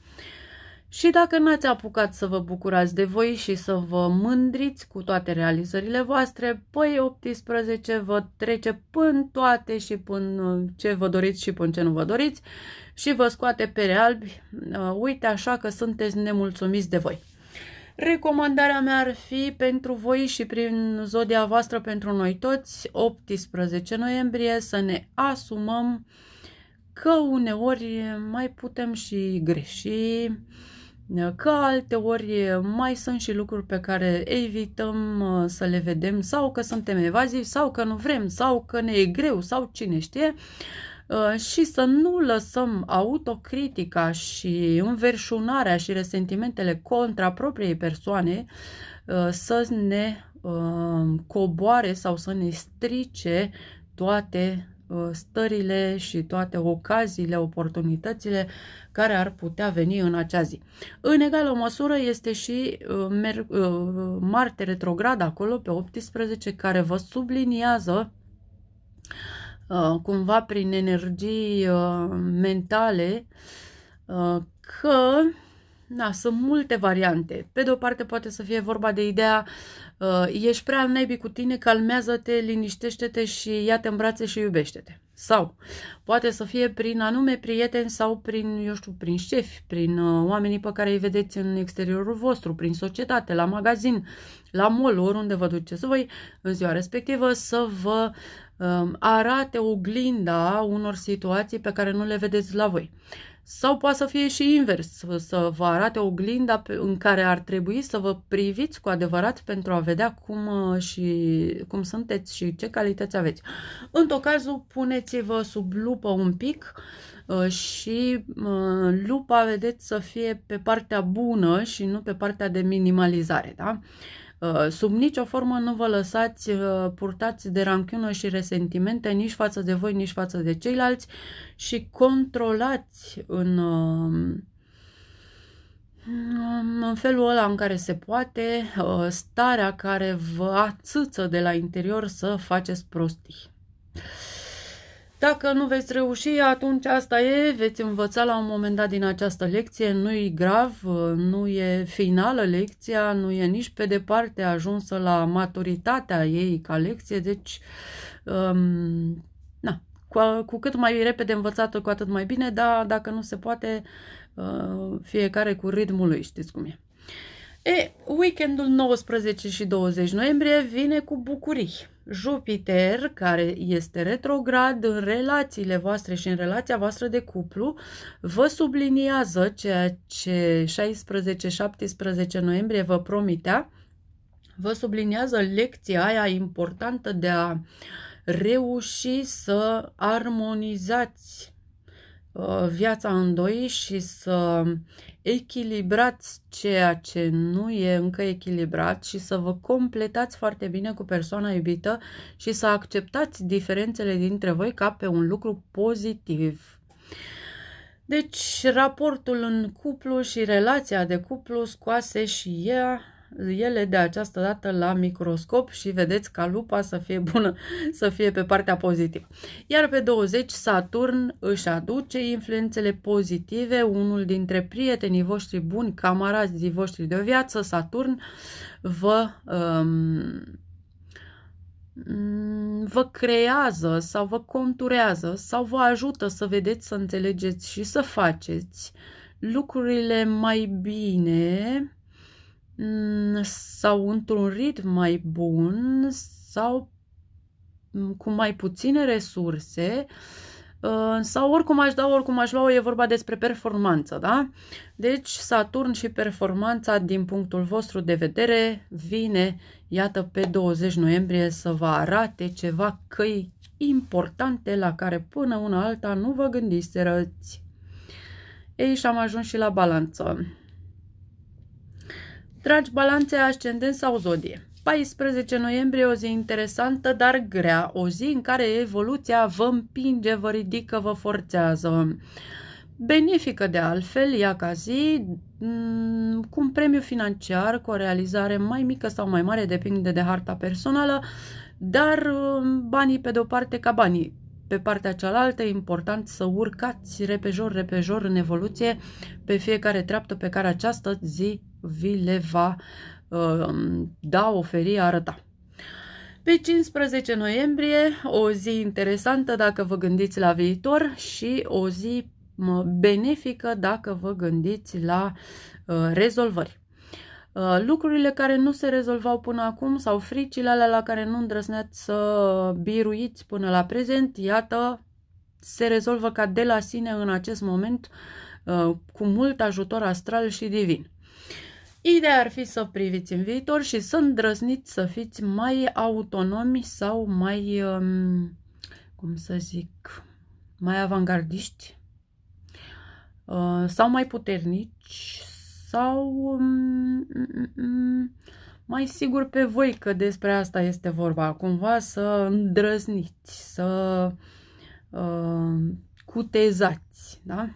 Și dacă n-ați apucat să vă bucurați de voi și să vă mândriți cu toate realizările voastre, păi 18 vă trece până toate și până ce vă doriți și până ce nu vă doriți și vă scoate pe albi. Uh, uite așa că sunteți nemulțumiți de voi. Recomandarea mea ar fi pentru voi și prin zodia voastră pentru noi toți, 18 noiembrie, să ne asumăm că uneori mai putem și greși, Că alteori mai sunt și lucruri pe care evităm uh, să le vedem sau că suntem evazivi sau că nu vrem sau că ne e greu sau cine știe uh, și să nu lăsăm autocritica și înverșunarea și resentimentele contra propriei persoane uh, să ne coboare sau să ne strice toate stările și toate ocaziile, oportunitățile care ar putea veni în acea zi. În egală măsură este și uh, uh, Marte retrograd acolo pe 18 care vă subliniază uh, cumva prin energii uh, mentale uh, că da, sunt multe variante. Pe de o parte poate să fie vorba de ideea Uh, ești prea al naibii cu tine, calmează-te, liniștește-te și ia-te în brațe și iubește-te. Sau poate să fie prin anume prieteni sau prin, eu știu, prin șefi, prin uh, oamenii pe care îi vedeți în exteriorul vostru, prin societate, la magazin, la mall, oriunde vă duceți voi în ziua respectivă, să vă um, arate oglinda unor situații pe care nu le vedeți la voi. Uh, sau poate să fie și invers, să, vă arate oglinda în care ar trebui să vă priviți cu adevărat pentru a vedea cum, uh, și, cum sunteți și ce calități aveți. În tot cazul, puneți-vă sub lupă un pic uh, și uh, lupa vedeți să fie pe partea bună și nu pe partea de minimalizare. Da? Uh, sub nicio formă nu vă lăsați uh, purtați de ranchiună și resentimente nici față de voi, nici față de ceilalți și controlați în, um, um, în felul ăla în care se poate uh, starea care vă ațâță de la interior să faceți prostii. Dacă nu veți reuși, atunci asta e, veți învăța la un moment dat din această lecție, nu e grav, nu e finală lecția, nu e nici pe departe ajunsă la maturitatea ei ca lecție, deci um, na, cu, cu cât mai repede învățată, cu atât mai bine, dar dacă nu se poate, uh, fiecare cu ritmul lui, știți cum e. E, weekendul 19 și 20 noiembrie vine cu bucurii. Jupiter, care este retrograd în relațiile voastre și în relația voastră de cuplu, vă subliniază ceea ce 16-17 noiembrie vă promitea, vă subliniază lecția aia importantă de a reuși să armonizați uh, viața în doi și să echilibrați ceea ce nu e încă echilibrat și să vă completați foarte bine cu persoana iubită și să acceptați diferențele dintre voi ca pe un lucru pozitiv. Deci, raportul în cuplu și relația de cuplu scoase și ea ele de această dată la microscop și vedeți ca lupa să fie bună, să fie pe partea pozitivă. Iar pe 20 Saturn își aduce influențele pozitive, unul dintre prietenii voștri buni, camarazii voștri de o viață, Saturn, vă... Um, mm, vă creează sau vă conturează sau vă ajută să vedeți, să înțelegeți și să faceți lucrurile mai bine Mm, sau într-un ritm mai bun sau mm, cu mai puține resurse uh, sau oricum aș da, oricum aș lua, e vorba despre performanță, da? Deci Saturn și performanța din punctul vostru de vedere vine, iată, pe 20 noiembrie să vă arate ceva căi importante la care până una alta nu vă răți. Ei, și am ajuns și la balanță. Dragi balanțe ascendent sau zodie, 14 noiembrie o zi interesantă, dar grea, o zi în care evoluția vă împinge, vă ridică, vă forțează. Benefică de altfel, ia ca zi, mm, cu un premiu financiar, cu o realizare mai mică sau mai mare, depinde de harta personală, dar mm, banii pe de-o parte ca banii pe partea cealaltă e important să urcați repejor, repejor în evoluție pe fiecare treaptă pe care această zi vi le va uh, da, oferi, arăta. Pe 15 noiembrie, o zi interesantă dacă vă gândiți la viitor și o zi benefică dacă vă gândiți la uh, rezolvări. Uh, lucrurile care nu se rezolvau până acum sau fricile alea la care nu îndrăzneați să biruiți până la prezent, iată, se rezolvă ca de la sine în acest moment uh, cu mult ajutor astral și divin. Ideea ar fi să priviți în viitor și să îndrăzniți să fiți mai autonomi sau mai, um, cum să zic, mai avangardiști uh, sau mai puternici sau um, mm, mm, mm, mai sigur pe voi că despre asta este vorba, cumva să îndrăzniți, să uh, cutezați, da?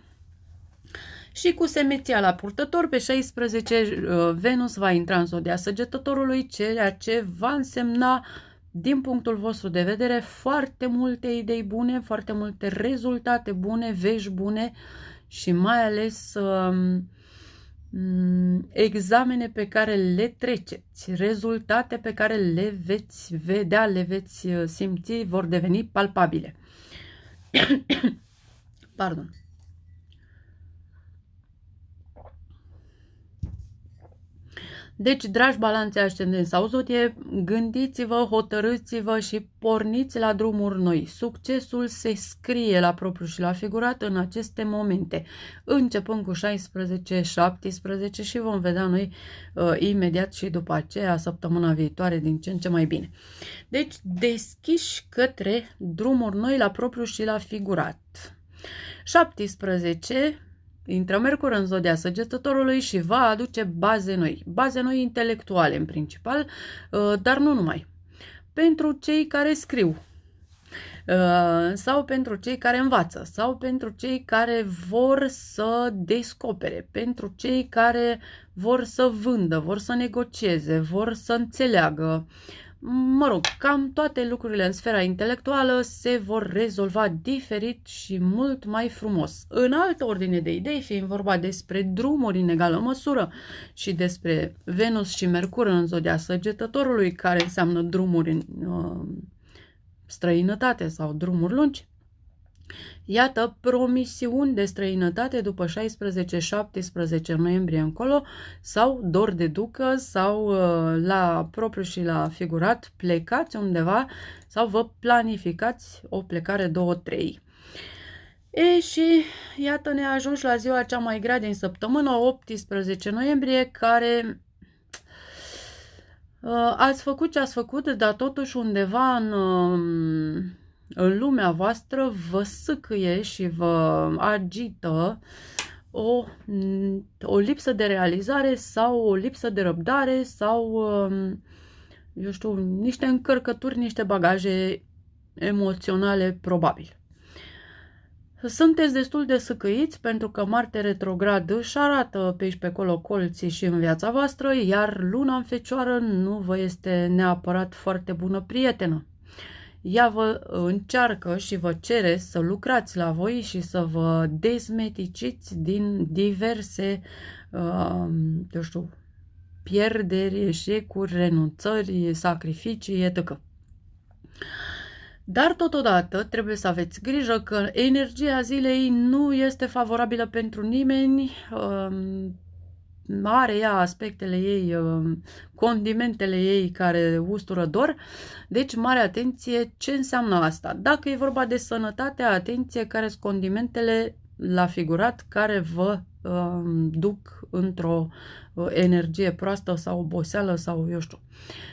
Și cu semeția la purtător, pe 16 uh, Venus va intra în zodia săgetătorului, ceea ce va însemna, din punctul vostru de vedere, foarte multe idei bune, foarte multe rezultate bune, vești bune și mai ales Uh, Mm, examene pe care le treceți, rezultate pe care le veți vedea, le veți uh, simți, vor deveni palpabile. Pardon. Deci, dragi balanțe ascendenți sau zodie, gândiți-vă, hotărâți-vă și porniți la drumuri noi. Succesul se scrie la propriu și la figurat în aceste momente, începând cu 16, 17 și vom vedea noi uh, imediat și după aceea, săptămâna viitoare, din ce în ce mai bine. Deci, deschiși către drumuri noi la propriu și la figurat. 17 Intră Mercur în zodia săgetătorului și va aduce baze noi, baze noi intelectuale în principal, uh, dar nu numai. Pentru cei care scriu, uh, sau pentru cei care învață, sau pentru cei care vor să descopere, pentru cei care vor să vândă, vor să negocieze, vor să înțeleagă, Mă rog, cam toate lucrurile în sfera intelectuală se vor rezolva diferit și mult mai frumos. În altă ordine de idei, fiind vorba despre drumuri în egală măsură și despre Venus și Mercur în zodia săgetătorului, care înseamnă drumuri în uh, străinătate sau drumuri lungi, Iată promisiuni de străinătate după 16-17 noiembrie încolo sau dor de ducă sau uh, la propriu și la figurat plecați undeva sau vă planificați o plecare 2-3. E și iată ne ajungi la ziua cea mai grea din săptămână, 18 noiembrie, care uh, ați făcut ce ați făcut, dar totuși undeva în um, în lumea voastră vă sâcâie și vă agită o, o lipsă de realizare sau o lipsă de răbdare sau, um, eu știu, niște încărcături, niște bagaje emoționale, probabil. Sunteți destul de săcăiți pentru că Marte retrograd își arată pe aici pe acolo colții și în viața voastră, iar luna în fecioară nu vă este neapărat foarte bună prietenă. Ea vă încearcă și vă cere să lucrați la voi și să vă dezmeticiți din diverse, uh, eu știu, pierderi, eșecuri, renunțări, sacrificii, etc. Dar totodată trebuie să aveți grijă că energia zilei nu este favorabilă pentru nimeni, uh, are ea aspectele ei, um, condimentele ei care ustură dor. Deci, mare atenție ce înseamnă asta. Dacă e vorba de sănătate, atenție care sunt condimentele la figurat care vă um, duc într-o uh, energie proastă sau oboseală sau eu știu.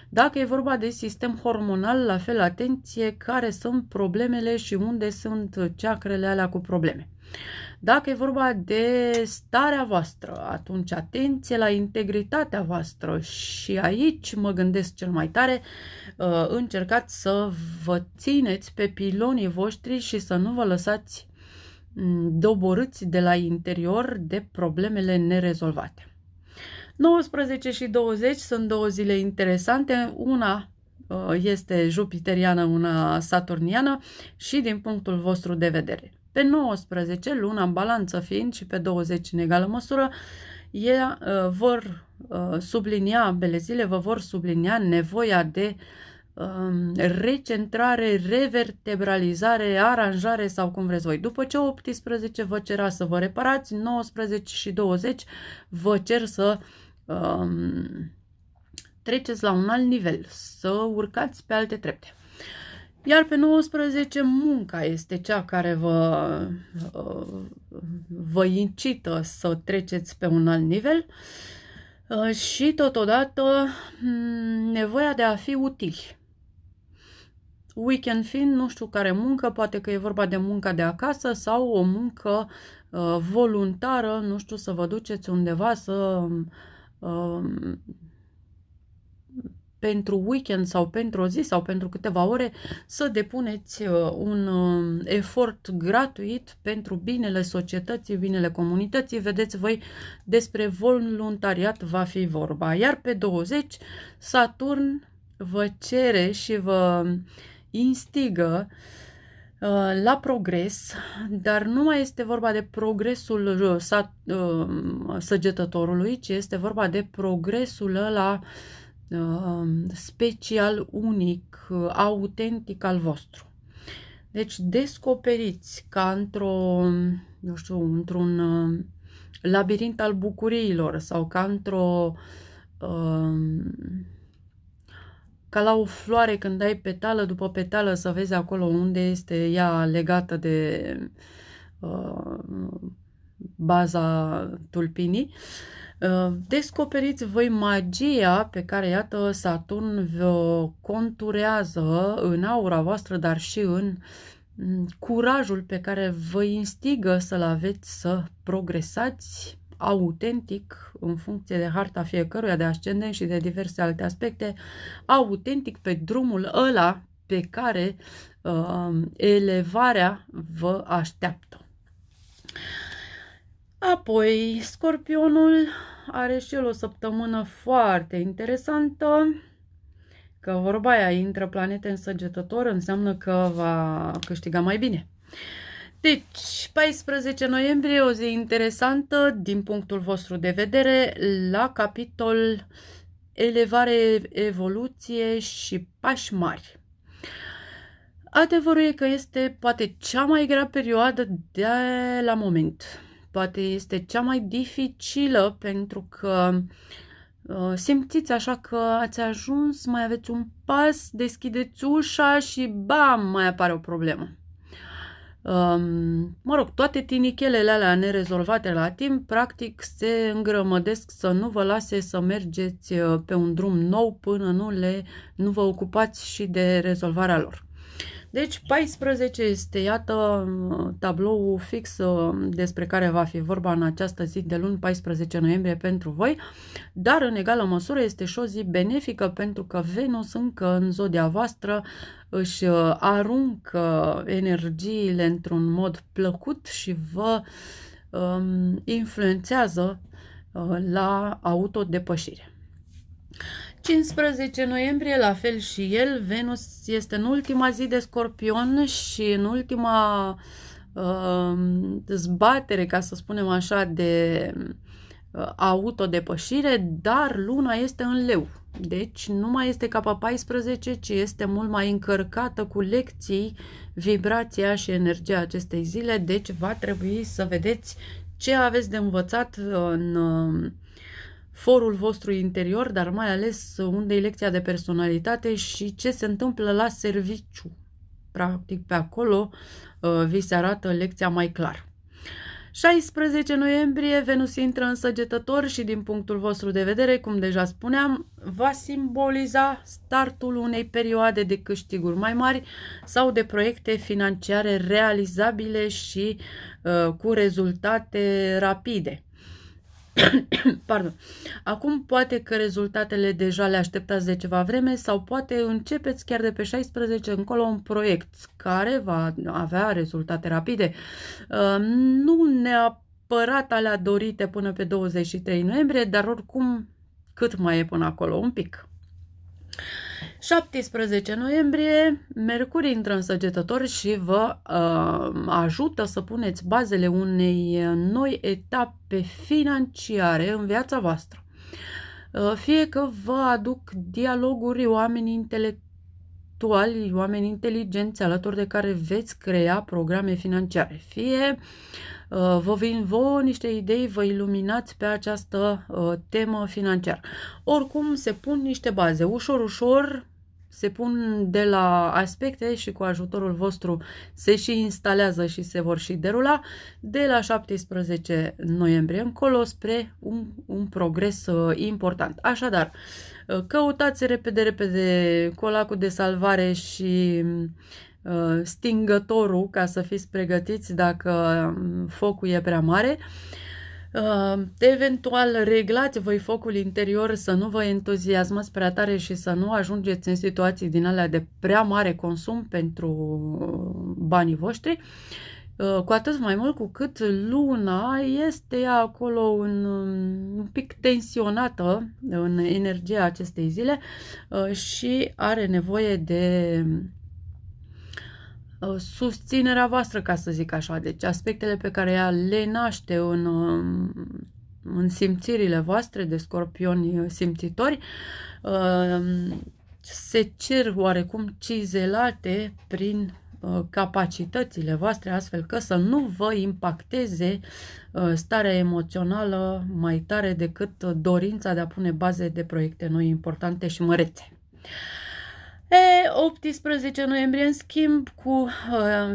Dacă e vorba de sistem hormonal, la fel atenție care sunt problemele și unde sunt ceacrele alea cu probleme. Dacă e vorba de starea voastră, atunci atenție la integritatea voastră și aici mă gândesc cel mai tare, uh, încercați să vă țineți pe pilonii voștri și să nu vă lăsați mm, doborâți de la interior de problemele nerezolvate. 19 și 20 sunt două zile interesante, una uh, este jupiteriană, una saturniană și din punctul vostru de vedere. Pe 19, luna în balanță fiind și pe 20 în egală măsură, ei uh, ă, vor uh, sublinia, belezile vă vor sublinia nevoia de ă, recentrare, revertebralizare, aranjare sau cum vreți voi. După ce 18 vă cera să vă reparați, 19 și 20 vă cer să um, treceți la un alt nivel, să urcați pe alte trepte. Iar pe 19 munca este cea care vă, vă incită să treceți pe un alt nivel și totodată nevoia de a fi util. Weekend fiind, nu știu care muncă, poate că e vorba de munca de acasă sau o muncă uh, voluntară, nu știu, să vă duceți undeva să um, pentru weekend sau pentru o zi sau pentru câteva ore să depuneți uh, un uh, efort gratuit pentru binele societății, binele comunității. Vedeți voi despre voluntariat va fi vorba. Iar pe 20 Saturn vă cere și vă instigă uh, la progres, dar nu mai este vorba de progresul săgetătorului, ci este vorba de progresul la Um, special, unic, uh, autentic al vostru. Deci descoperiți ca într-o, eu știu, într-un uh, labirint al bucuriilor sau ca într-o um, ca la o floare când ai petală după petală să vezi acolo unde este ea legată de uh, baza tulpinii. Uh, descoperiți voi magia pe care, iată, Saturn vă conturează în aura voastră, dar și în mm, curajul pe care vă instigă să-l aveți să progresați autentic, în funcție de harta fiecăruia de ascendent și de diverse alte aspecte, autentic pe drumul ăla pe care uh, elevarea vă așteaptă. Apoi, scorpionul are și el o săptămână foarte interesantă. Că vorba aia, intră planete în săgetător, înseamnă că va câștiga mai bine. Deci, 14 noiembrie, o zi interesantă din punctul vostru de vedere, la capitol elevare, evoluție și pași mari. Adevărul e că este poate cea mai grea perioadă de la moment poate este cea mai dificilă pentru că uh, simțiți așa că ați ajuns, mai aveți un pas, deschideți ușa și bam, mai apare o problemă. Um, mă rog, toate tinichelele alea nerezolvate la timp, practic, se îngrămădesc să nu vă lase să mergeți uh, pe un drum nou până nu, le, nu vă ocupați și de rezolvarea lor. Deci 14 este, iată, tablou fix uh, despre care va fi vorba în această zi de luni 14 noiembrie pentru voi, dar în egală măsură este și o zi benefică pentru că Venus încă în zodia voastră își uh, aruncă energiile într-un mod plăcut și vă um, influențează uh, la autodepășire. 15 noiembrie, la fel și el, Venus este în ultima zi de scorpion și în ultima uh, zbatere, ca să spunem așa, de uh, autodepășire, dar luna este în leu. Deci nu mai este ca pe 14, ci este mult mai încărcată cu lecții, vibrația și energia acestei zile, deci va trebui să vedeți ce aveți de învățat în... Uh, forul vostru interior, dar mai ales unde e lecția de personalitate și ce se întâmplă la serviciu. Practic pe acolo uh, vi se arată lecția mai clar. 16 noiembrie, Venus intră în săgetător și din punctul vostru de vedere, cum deja spuneam, va simboliza startul unei perioade de câștiguri mai mari sau de proiecte financiare realizabile și uh, cu rezultate rapide. Pardon. Acum poate că rezultatele deja le așteptați de ceva vreme sau poate începeți chiar de pe 16 încolo un proiect care va avea rezultate rapide. Uh, nu neapărat alea dorite până pe 23 noiembrie, dar oricum cât mai e până acolo, un pic. 17 noiembrie, Mercur intră în săgetător și vă uh, ajută să puneți bazele unei noi etape financiare în viața voastră. Uh, fie că vă aduc dialoguri oameni intelectuali, oameni inteligenți alături de care veți crea programe financiare, fie uh, vă vin vouă niște idei, vă iluminați pe această uh, temă financiară. Oricum se pun niște baze, ușor, ușor se pun de la aspecte și cu ajutorul vostru se și instalează și se vor și derula de la 17 noiembrie încolo spre un, un progres uh, important. Așadar, uh, căutați repede, repede colacul de salvare și uh, stingătorul ca să fiți pregătiți dacă focul e prea mare. Uh, eventual, reglați voi focul interior să nu vă entuziasmați prea tare și să nu ajungeți în situații din alea de prea mare consum pentru uh, banii voștri. Uh, cu atât mai mult cu cât luna este acolo un, un pic tensionată în energia acestei zile și are nevoie de Uh, susținerea voastră, ca să zic așa, deci aspectele pe care ea le naște în, um, în simțirile voastre de scorpioni simțitori, um, se cer oarecum cizelate prin uh, capacitățile voastre, astfel că să nu vă impacteze uh, starea emoțională mai tare decât dorința de a pune baze de proiecte noi importante și mărețe. E, 18 noiembrie, în schimb, cu uh,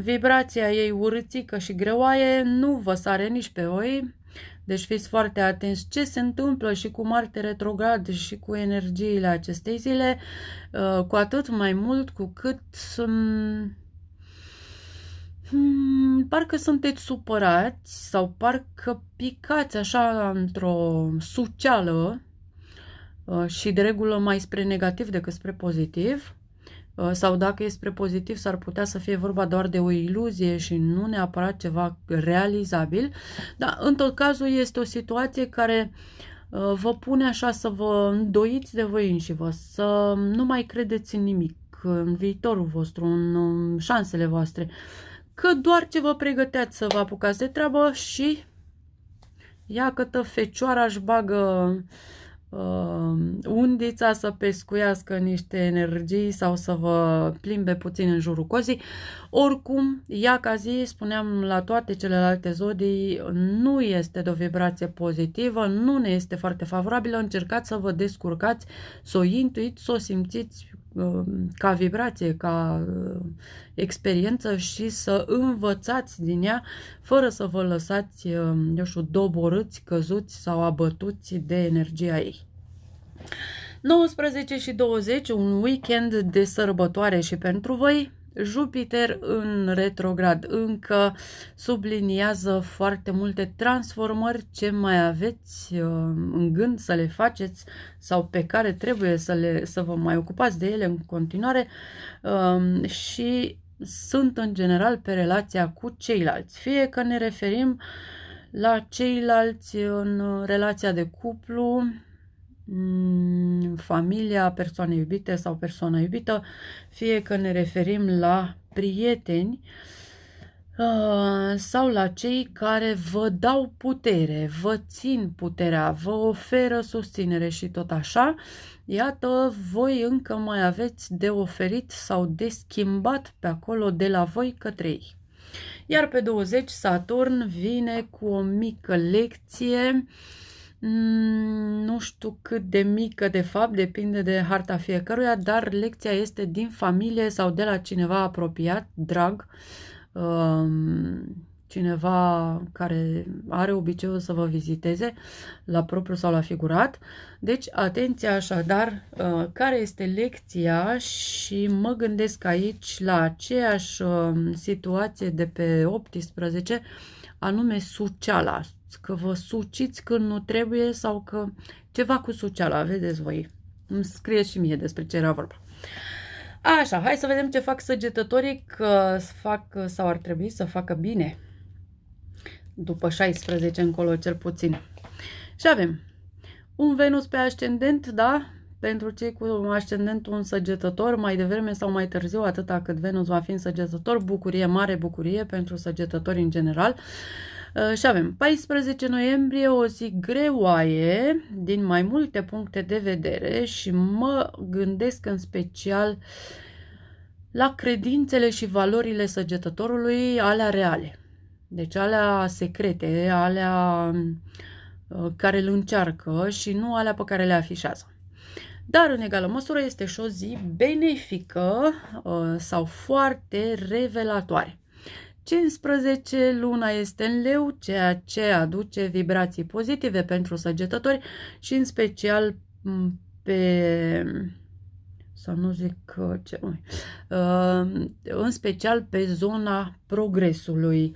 vibrația ei urâțică și greoaie, nu vă sare nici pe oi. Deci fiți foarte atenți ce se întâmplă și cu Marte retrograd și cu energiile acestei zile, ă, cu atât mai mult cu cât um, parcă sunteți supărați sau parcă picați așa într-o suceală ă, și de regulă mai spre negativ decât spre pozitiv. Uh, sau dacă e spre pozitiv, s-ar putea să fie vorba doar de o iluzie și nu neapărat ceva realizabil, dar în tot cazul este o situație care uh, vă pune așa să vă îndoiți de voi și vă, să nu mai credeți în nimic, în viitorul vostru, în șansele voastre, că doar ce vă pregăteați să vă apucați de treabă și ia cătă fecioara își bagă uh, Um, undița să pescuiască niște energii sau să vă plimbe puțin în jurul cozii. Oricum, ea ca zi, spuneam la toate celelalte zodii, nu este de o vibrație pozitivă, nu ne este foarte favorabilă, încercați să vă descurcați, să o intuiți, să o simțiți Um, ca vibrație, ca uh, experiență și să învățați din ea fără să vă lăsați, um, eu știu, doborâți, căzuți sau abătuți de energia ei. 19 și 20, un weekend de sărbătoare și pentru voi, Jupiter în retrograd încă subliniază foarte multe transformări ce mai aveți uh, în gând să le faceți sau pe care trebuie să, le, să vă mai ocupați de ele în continuare um, și sunt în general pe relația cu ceilalți. Fie că ne referim la ceilalți în relația de cuplu, Mm, familia persoane iubite sau persoana iubită, fie că ne referim la prieteni uh, sau la cei care vă dau putere, vă țin puterea, vă oferă susținere și tot așa, iată, voi încă mai aveți de oferit sau de schimbat pe acolo de la voi către ei. Iar pe 20 Saturn vine cu o mică lecție uh, Mm, nu știu cât de mică de fapt, depinde de harta fiecăruia, dar lecția este din familie sau de la cineva apropiat, drag, um, cineva care are obiceiul să vă viziteze la propriu sau la figurat. Deci, atenție așadar, uh, care este lecția și mă gândesc aici la aceeași um, situație de pe 18, anume Suceala că vă suciți când nu trebuie sau că ceva cu suceala, vedeți voi. Îmi scrie și mie despre ce era vorba. Așa, hai să vedem ce fac săgetătorii, că fac sau ar trebui să facă bine. După 16 încolo, cel puțin. Și avem un Venus pe ascendent, da? Pentru cei cu ascendent un săgetător, mai devreme sau mai târziu, atâta cât Venus va fi în săgetător, bucurie, mare bucurie pentru săgetători în general. Uh, Uh, și avem 14 noiembrie, o zi greoaie din mai multe puncte de vedere și mă gândesc în special la credințele și valorile săgetătorului alea reale. Deci alea secrete, alea uh, care îl încearcă și nu alea pe care le afișează. Dar, în egală măsură, este și o zi benefică uh, sau foarte revelatoare. 15 luna este în leu, ceea ce aduce vibrații pozitive pentru săgetători și în special pe să nu zic uh, ce, uh, în special pe zona progresului.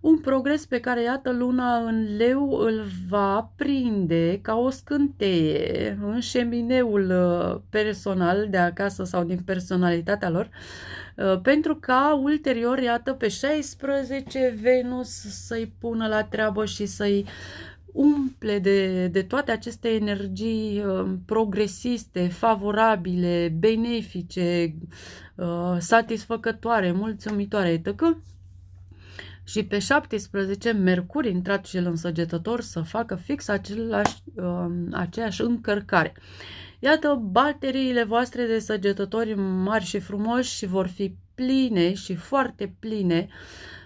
Un progres pe care, iată, luna în leu îl va prinde ca o scânteie în șemineul uh, personal de acasă sau din personalitatea lor, uh, Uh, pentru ca ulterior, iată, pe 16 Venus să-i pună la treabă și să-i umple de, de toate aceste energii uh, progresiste, favorabile, benefice, uh, satisfăcătoare, mulțumitoare, etc. Și pe 17, Mercur, intrat și el în săgetător, să facă fix același, aceeași încărcare. Uh, Iată balteriile voastre de săgetători mari și frumoși și vor fi pline și foarte pline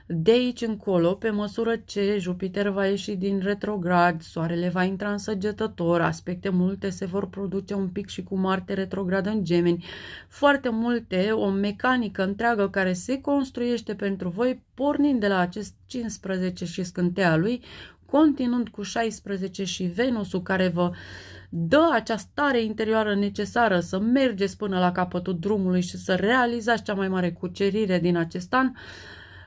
de aici încolo, pe măsură ce Jupiter va ieși din retrograd, Soarele va intra în săgetător, aspecte multe se vor produce un pic și cu Marte retrograd în gemeni, foarte multe, o mecanică întreagă care se construiește pentru voi, pornind de la acest 15 și scântea lui, continuând cu 16 și Venusul care vă dă această stare interioară necesară să mergeți până la capătul drumului și să realizați cea mai mare cucerire din acest an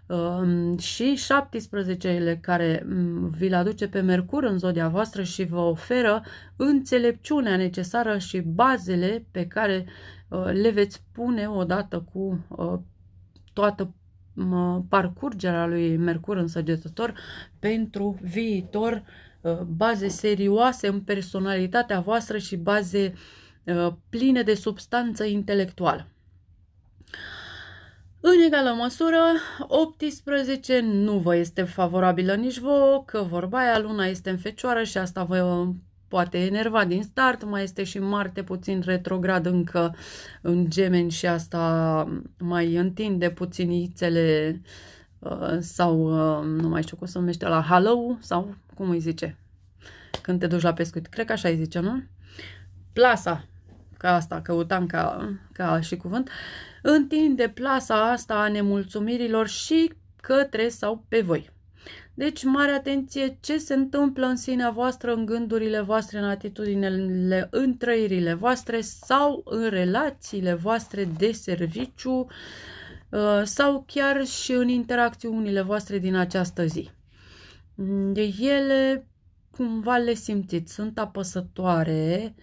um, și 17 care um, vi-l aduce pe Mercur în zodia voastră și vă oferă înțelepciunea necesară și bazele pe care uh, le veți pune odată cu uh, toată parcurgerea lui Mercur în săgetător pentru viitor, uh, baze serioase în personalitatea voastră și baze uh, pline de substanță intelectuală. În egală măsură, 18 nu vă este favorabilă nici vouă, că vorba aia, luna este în fecioară și asta vă poate enervat din start, mai este și Marte puțin retrograd încă în gemeni și asta mai întinde puțin ițele uh, sau uh, nu mai știu cum se numește la hello sau cum îi zice când te duci la pescuit, cred că așa îi zice, nu? Plasa, ca asta căutam ca, ca și cuvânt, întinde plasa asta a nemulțumirilor și către sau pe voi. Deci, mare atenție ce se întâmplă în sinea voastră, în gândurile voastre, în atitudinile, în trăirile voastre sau în relațiile voastre de serviciu uh, sau chiar și în interacțiunile voastre din această zi. De ele cumva le simțiți, sunt apăsătoare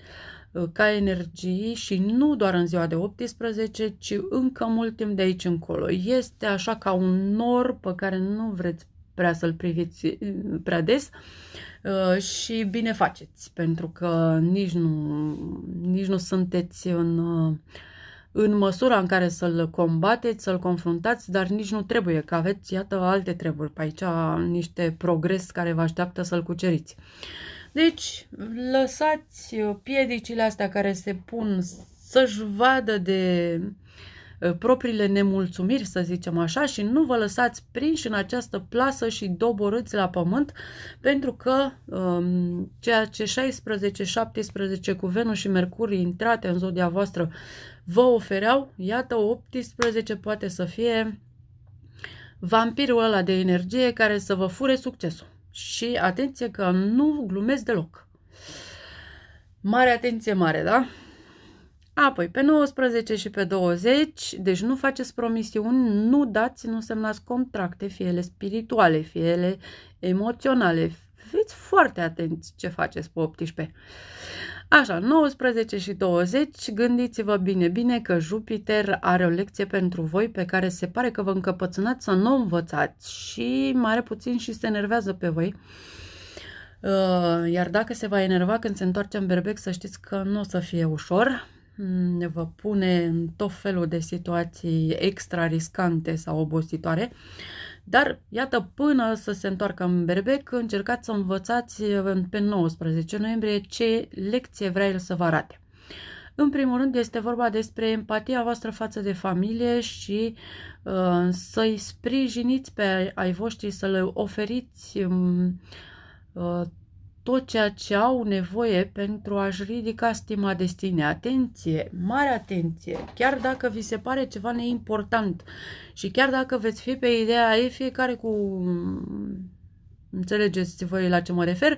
uh, ca energii și nu doar în ziua de 18, ci încă mult timp de aici încolo. Este așa ca un nor pe care nu vreți prea să-l priviți uh, prea des uh, și bine faceți, pentru că nici nu, nici nu sunteți în, uh, în măsura în care să-l combateți, să-l confruntați, dar nici nu trebuie, că aveți, iată, alte treburi pe aici, niște progres care vă așteaptă să-l cuceriți. Deci, lăsați piedicile astea care se pun să-și vadă de Uh, propriile nemulțumiri, să zicem așa, și nu vă lăsați prinși în această plasă și doborâți la pământ, pentru că um, ceea ce 16-17 cu Venus și Mercur intrate în zodia voastră vă ofereau, iată 18 poate să fie vampirul ăla de energie care să vă fure succesul. Și atenție că nu glumesc deloc. Mare atenție mare, da? Apoi, pe 19 și pe 20, deci nu faceți promisiuni, nu dați, nu semnați contracte, fie ele spirituale, fie ele emoționale. Fiți foarte atenți ce faceți pe 18. Așa, 19 și 20, gândiți-vă bine, bine că Jupiter are o lecție pentru voi pe care se pare că vă încăpățânați să nu învățați și mare puțin și se enervează pe voi. Uh, iar dacă se va enerva când se întoarce în berbec, să știți că nu o să fie ușor. Mm, ne vă pune în tot felul de situații extra riscante sau obositoare. Dar, iată, până să se întoarcă în berbec, încercați să învățați uh, pe 19 noiembrie ce lecție vrea să vă arate. În primul rând este vorba despre empatia voastră față de familie și uh, să-i sprijiniți pe ai voștri, să le oferiți um, uh, tot ceea ce au nevoie pentru a-și ridica stima de sine. Atenție, mare atenție, chiar dacă vi se pare ceva neimportant și chiar dacă veți fi pe ideea ei, fiecare cu... Înțelegeți voi la ce mă refer?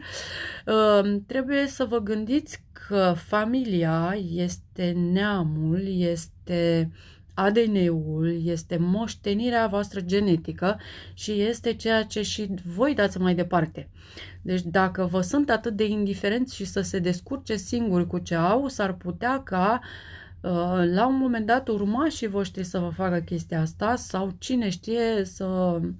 Uh, trebuie să vă gândiți că familia este neamul, este ADN-ul, este moștenirea voastră genetică și este ceea ce și voi dați mai departe. Deci dacă vă sunt atât de indiferenți și să se descurce singuri cu ce au, s-ar putea ca uh, la un moment dat urmașii voștri să vă facă chestia asta sau cine știe să, uh,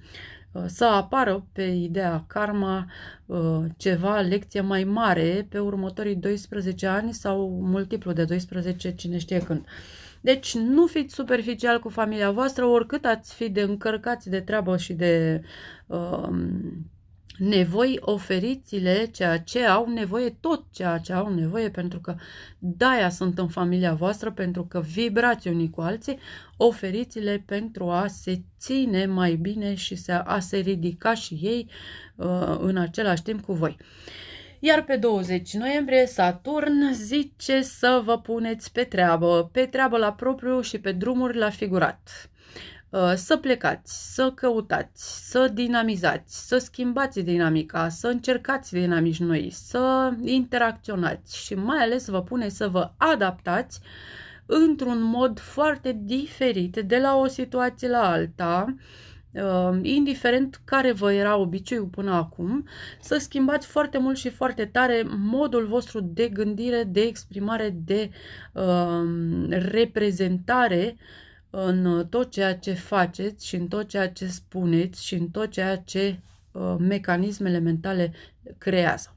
să apară pe ideea karma uh, ceva, lecție mai mare pe următorii 12 ani sau multiplu de 12, cine știe când. Deci nu fiți superficial cu familia voastră, oricât ați fi de încărcați de treabă și de uh, nevoi, oferiți-le ceea ce au nevoie, tot ceea ce au nevoie, pentru că de-aia sunt în familia voastră, pentru că vibrați unii cu alții, oferiți-le pentru a se ține mai bine și să, a se ridica și ei uh, în același timp cu voi. Iar pe 20 noiembrie Saturn zice să vă puneți pe treabă, pe treabă la propriu și pe drumuri la figurat Uh, să plecați, să căutați, să dinamizați, să schimbați dinamica, să încercați dinamici noi, să interacționați și mai ales vă pune să vă adaptați într-un mod foarte diferit de la o situație la alta, uh, indiferent care vă era obiceiul până acum, să schimbați foarte mult și foarte tare modul vostru de gândire, de exprimare, de uh, reprezentare uh, în uh, tot ceea ce faceți și în tot ceea ce spuneți și în tot ceea ce uh, mecanismele mentale creează.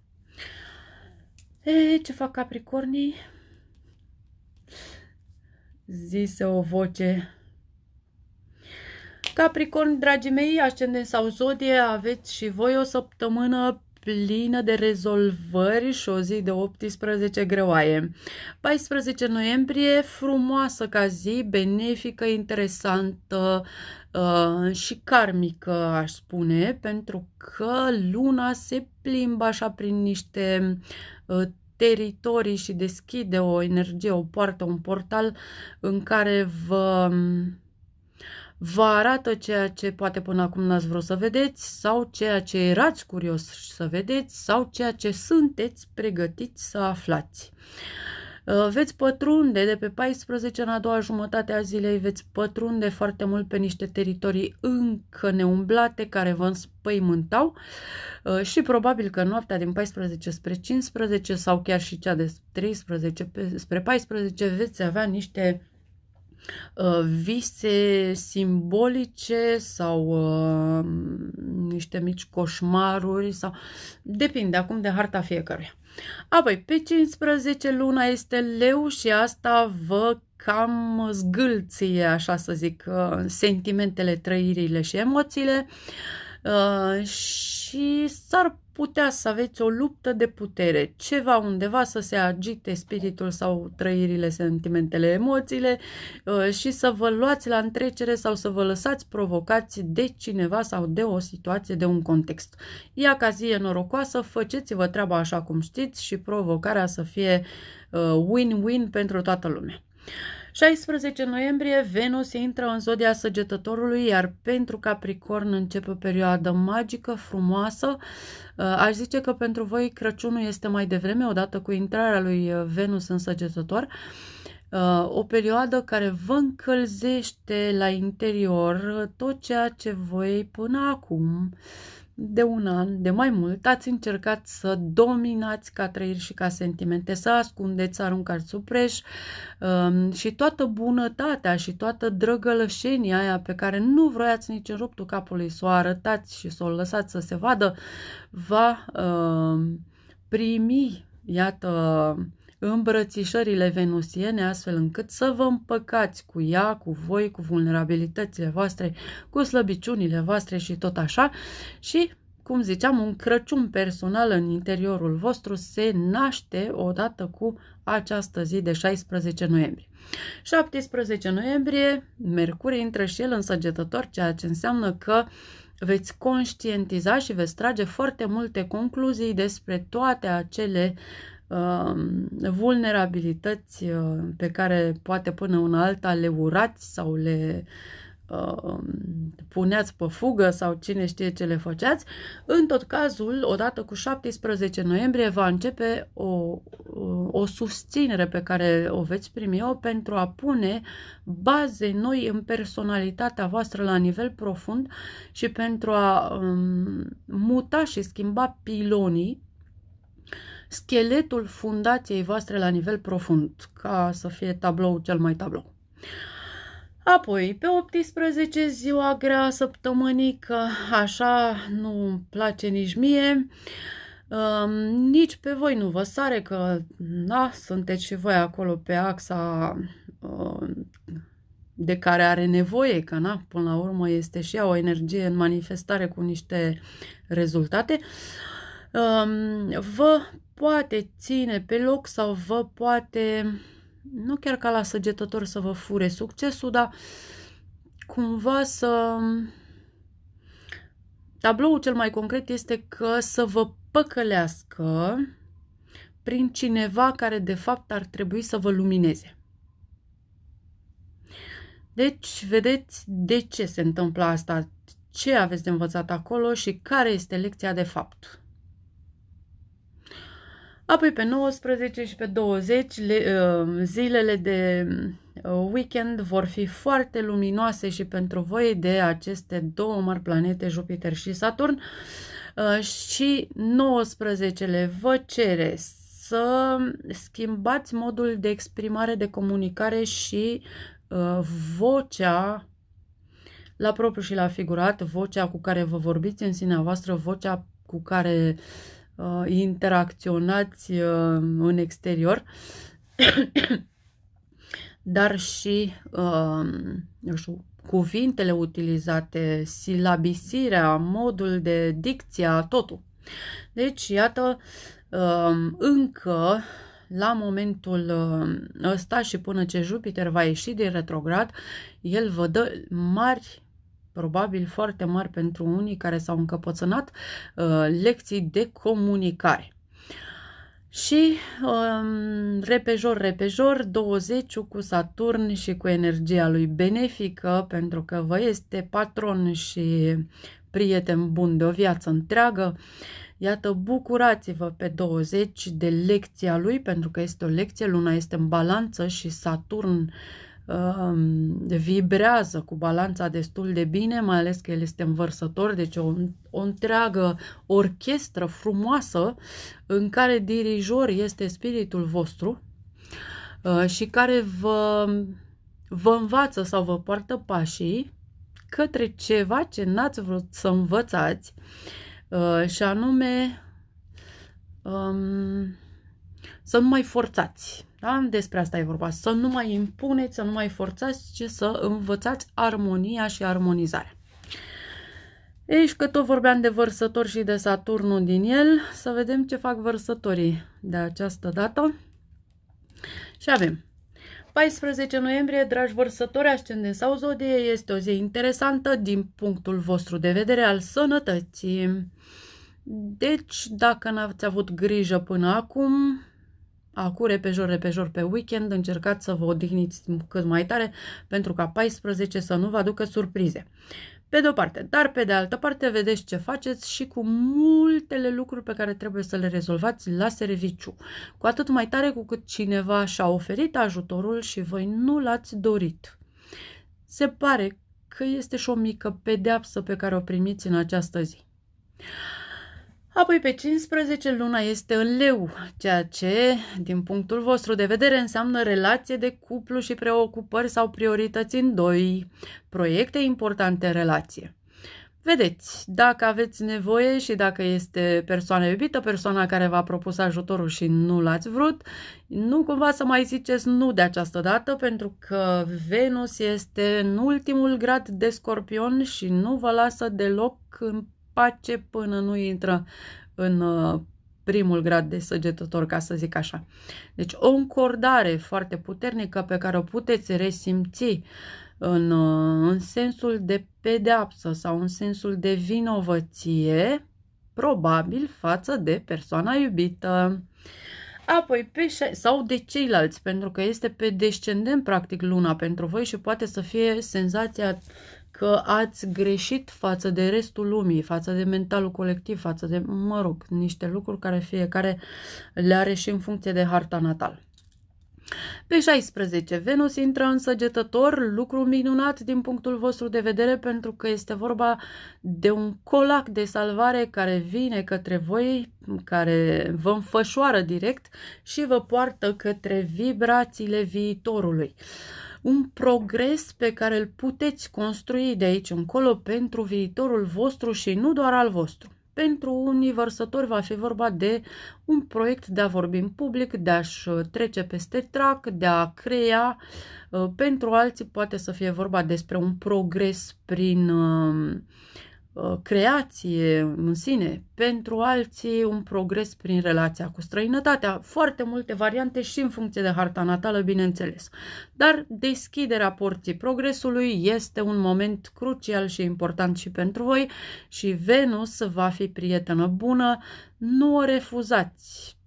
E, ce fac capricornii? Zise o voce. Capricorn, dragii mei, ascendent sau zodie, aveți și voi o săptămână plină de rezolvări și o zi de 18 greoaie. 14 noiembrie, frumoasă ca zi, benefică, interesantă uh, și karmică, aș spune, pentru că luna se plimbă așa prin niște uh, teritorii și deschide o energie, o poartă, un portal în care vă vă arată ceea ce poate până acum n-ați vrut să vedeți sau ceea ce erați curios să vedeți sau ceea ce sunteți pregătiți să aflați. Uh, veți pătrunde de pe 14 în a doua jumătate a zilei, veți pătrunde foarte mult pe niște teritorii încă neumblate care vă înspăimântau uh, și probabil că noaptea din 14 spre 15 sau chiar și cea de 13 spre 14 veți avea niște Uh, vise simbolice sau uh, niște mici coșmaruri sau depinde acum de harta fiecăruia. Apoi, pe 15 luna este leu și asta vă cam zgâlție, așa să zic, uh, sentimentele, trăirile și emoțiile. Uh, și s-ar putea să aveți o luptă de putere, ceva undeva să se agite spiritul sau trăirile, sentimentele, emoțiile uh, și să vă luați la întrecere sau să vă lăsați provocați de cineva sau de o situație, de un context. Ia ca zi e norocoasă, faceți-vă treaba așa cum știți și provocarea să fie uh, win-win pentru toată lumea. 16 noiembrie, Venus intră în zodia săgetătorului, iar pentru Capricorn începe perioadă magică, frumoasă. Uh, aș zice că pentru voi Crăciunul este mai devreme, odată cu intrarea lui uh, Venus în săgetător. Uh, o perioadă care vă încălzește la interior tot ceea ce voi până acum uh, de un an, de mai mult, ați încercat să dominați ca trăiri și ca sentimente, să ascundeți, să aruncați supreș um, și toată bunătatea și toată drăgălășenia aia pe care nu vroiați nici în ruptul capului să o arătați și să o lăsați să se vadă, va um, primi, iată, îmbrățișările venusiene, astfel încât să vă împăcați cu ea, cu voi, cu vulnerabilitățile voastre, cu slăbiciunile voastre și tot așa și cum ziceam, un Crăciun personal în interiorul vostru se naște odată cu această zi de 16 noiembrie. 17 noiembrie, Mercur intră și el în săgetător, ceea ce înseamnă că veți conștientiza și veți trage foarte multe concluzii despre toate acele Um, vulnerabilități uh, pe care poate până una alta le urați sau le um, puneați pe fugă sau cine știe ce le făceați. În tot cazul, odată cu 17 noiembrie va începe o, uh, o susținere pe care o veți primi-o pentru a pune baze noi în personalitatea voastră la nivel profund și pentru a um, muta și schimba pilonii scheletul fundației voastre la nivel profund, ca să fie tablou cel mai tablou. Apoi, pe 18, ziua grea săptămânică, așa nu-mi place nici mie, nici pe voi nu vă sare că da, sunteți și voi acolo pe axa uh, de care are nevoie, că na, până la urmă este și ea o energie în manifestare cu niște rezultate. vă poate ține pe loc sau vă poate, nu chiar ca la săgetător să vă fure succesul, dar cumva să... Tabloul cel mai concret este că să vă păcălească prin cineva care de fapt ar trebui să vă lumineze. Deci, vedeți de ce se întâmplă asta, ce aveți de învățat acolo și care este lecția de fapt. Apoi pe 19 și pe 20 le, uh, zilele de uh, weekend vor fi foarte luminoase și pentru voi de aceste două mari planete, Jupiter și Saturn. Uh, și 19-le vă cere să schimbați modul de exprimare, de comunicare și vocea la propriu și la figurat, vocea cu care vă vorbiți în sinea voastră, vocea cu care uh, uh, interacționați uh, în exterior, dar și, uh, știu, cuvintele utilizate, silabisirea, modul de dicția, totul. Deci, iată, uh, încă la momentul uh, ăsta și până ce Jupiter va ieși din retrograd, el vă dă mari probabil foarte mari pentru unii care s-au încăpățânat uh, lecții de comunicare. Și um, repejor, repejor, 20 cu Saturn și cu energia lui benefică, pentru că vă este patron și prieten bun de o viață întreagă. Iată, bucurați-vă pe 20 de lecția lui, pentru că este o lecție, luna este în balanță și Saturn uh, Um, vibrează cu balanța destul de bine, mai ales că el este învărsător, deci o, o întreagă orchestră frumoasă în care dirijor este spiritul vostru uh, și care vă, vă învață sau vă poartă pașii către ceva ce n-ați vrut să învățați uh, și anume um, să nu mai forțați da? Despre asta e vorba. Să nu mai impuneți, să nu mai forțați, ci să învățați armonia și armonizarea. Ei, că tot vorbeam de vărsător și de Saturnul din el, să vedem ce fac vărsătorii de această dată. Și avem 14 noiembrie, dragi vărsători, ascendent sau zodie, este o zi interesantă din punctul vostru de vedere al sănătății. Deci, dacă n-ați avut grijă până acum, Acum repejor, repejor pe weekend, încercați să vă odihniți cât mai tare pentru ca 14 să nu vă aducă surprize. Pe de o parte, dar pe de altă parte vedeți ce faceți și cu multele lucruri pe care trebuie să le rezolvați la serviciu. Cu atât mai tare cu cât cineva și-a oferit ajutorul și voi nu l-ați dorit. Se pare că este și o mică pedeapsă pe care o primiți în această zi. Apoi pe 15 luna este în leu, ceea ce, din punctul vostru de vedere, înseamnă relație de cuplu și preocupări sau priorități în doi, proiecte importante în relație. Vedeți, dacă aveți nevoie și dacă este persoana iubită, persoana care v-a propus ajutorul și nu l-ați vrut, nu cumva să mai ziceți nu de această dată, pentru că Venus este în ultimul grad de scorpion și nu vă lasă deloc în face până nu intră în uh, primul grad de săgetător, ca să zic așa. Deci o încordare foarte puternică pe care o puteți resimți în, uh, în sensul de pedeapsă sau în sensul de vinovăție, probabil față de persoana iubită. Apoi, pe, sau de ceilalți, pentru că este pe descendent practic luna pentru voi și poate să fie senzația că ați greșit față de restul lumii, față de mentalul colectiv, față de, mă rog, niște lucruri care fiecare le are și în funcție de harta natală. Pe 16, Venus intră în săgetător, lucru minunat din punctul vostru de vedere pentru că este vorba de un colac de salvare care vine către voi, care vă înfășoară direct și vă poartă către vibrațiile viitorului. Uh, un progres pe care îl puteți construi de aici încolo pentru viitorul vostru și nu doar al vostru. Pentru unii vărsători va fi vorba de un proiect de a vorbi în public, de a-și uh, trece peste trac, de a crea. Uh, pentru alții poate să fie vorba despre un progres prin uh, Uh, creație în sine, pentru alții un progres prin relația cu străinătatea. Foarte multe variante și în funcție de harta natală, bineînțeles. Dar deschiderea porții progresului este un moment crucial și important și pentru voi și Venus va fi prietenă bună, nu o refuzați.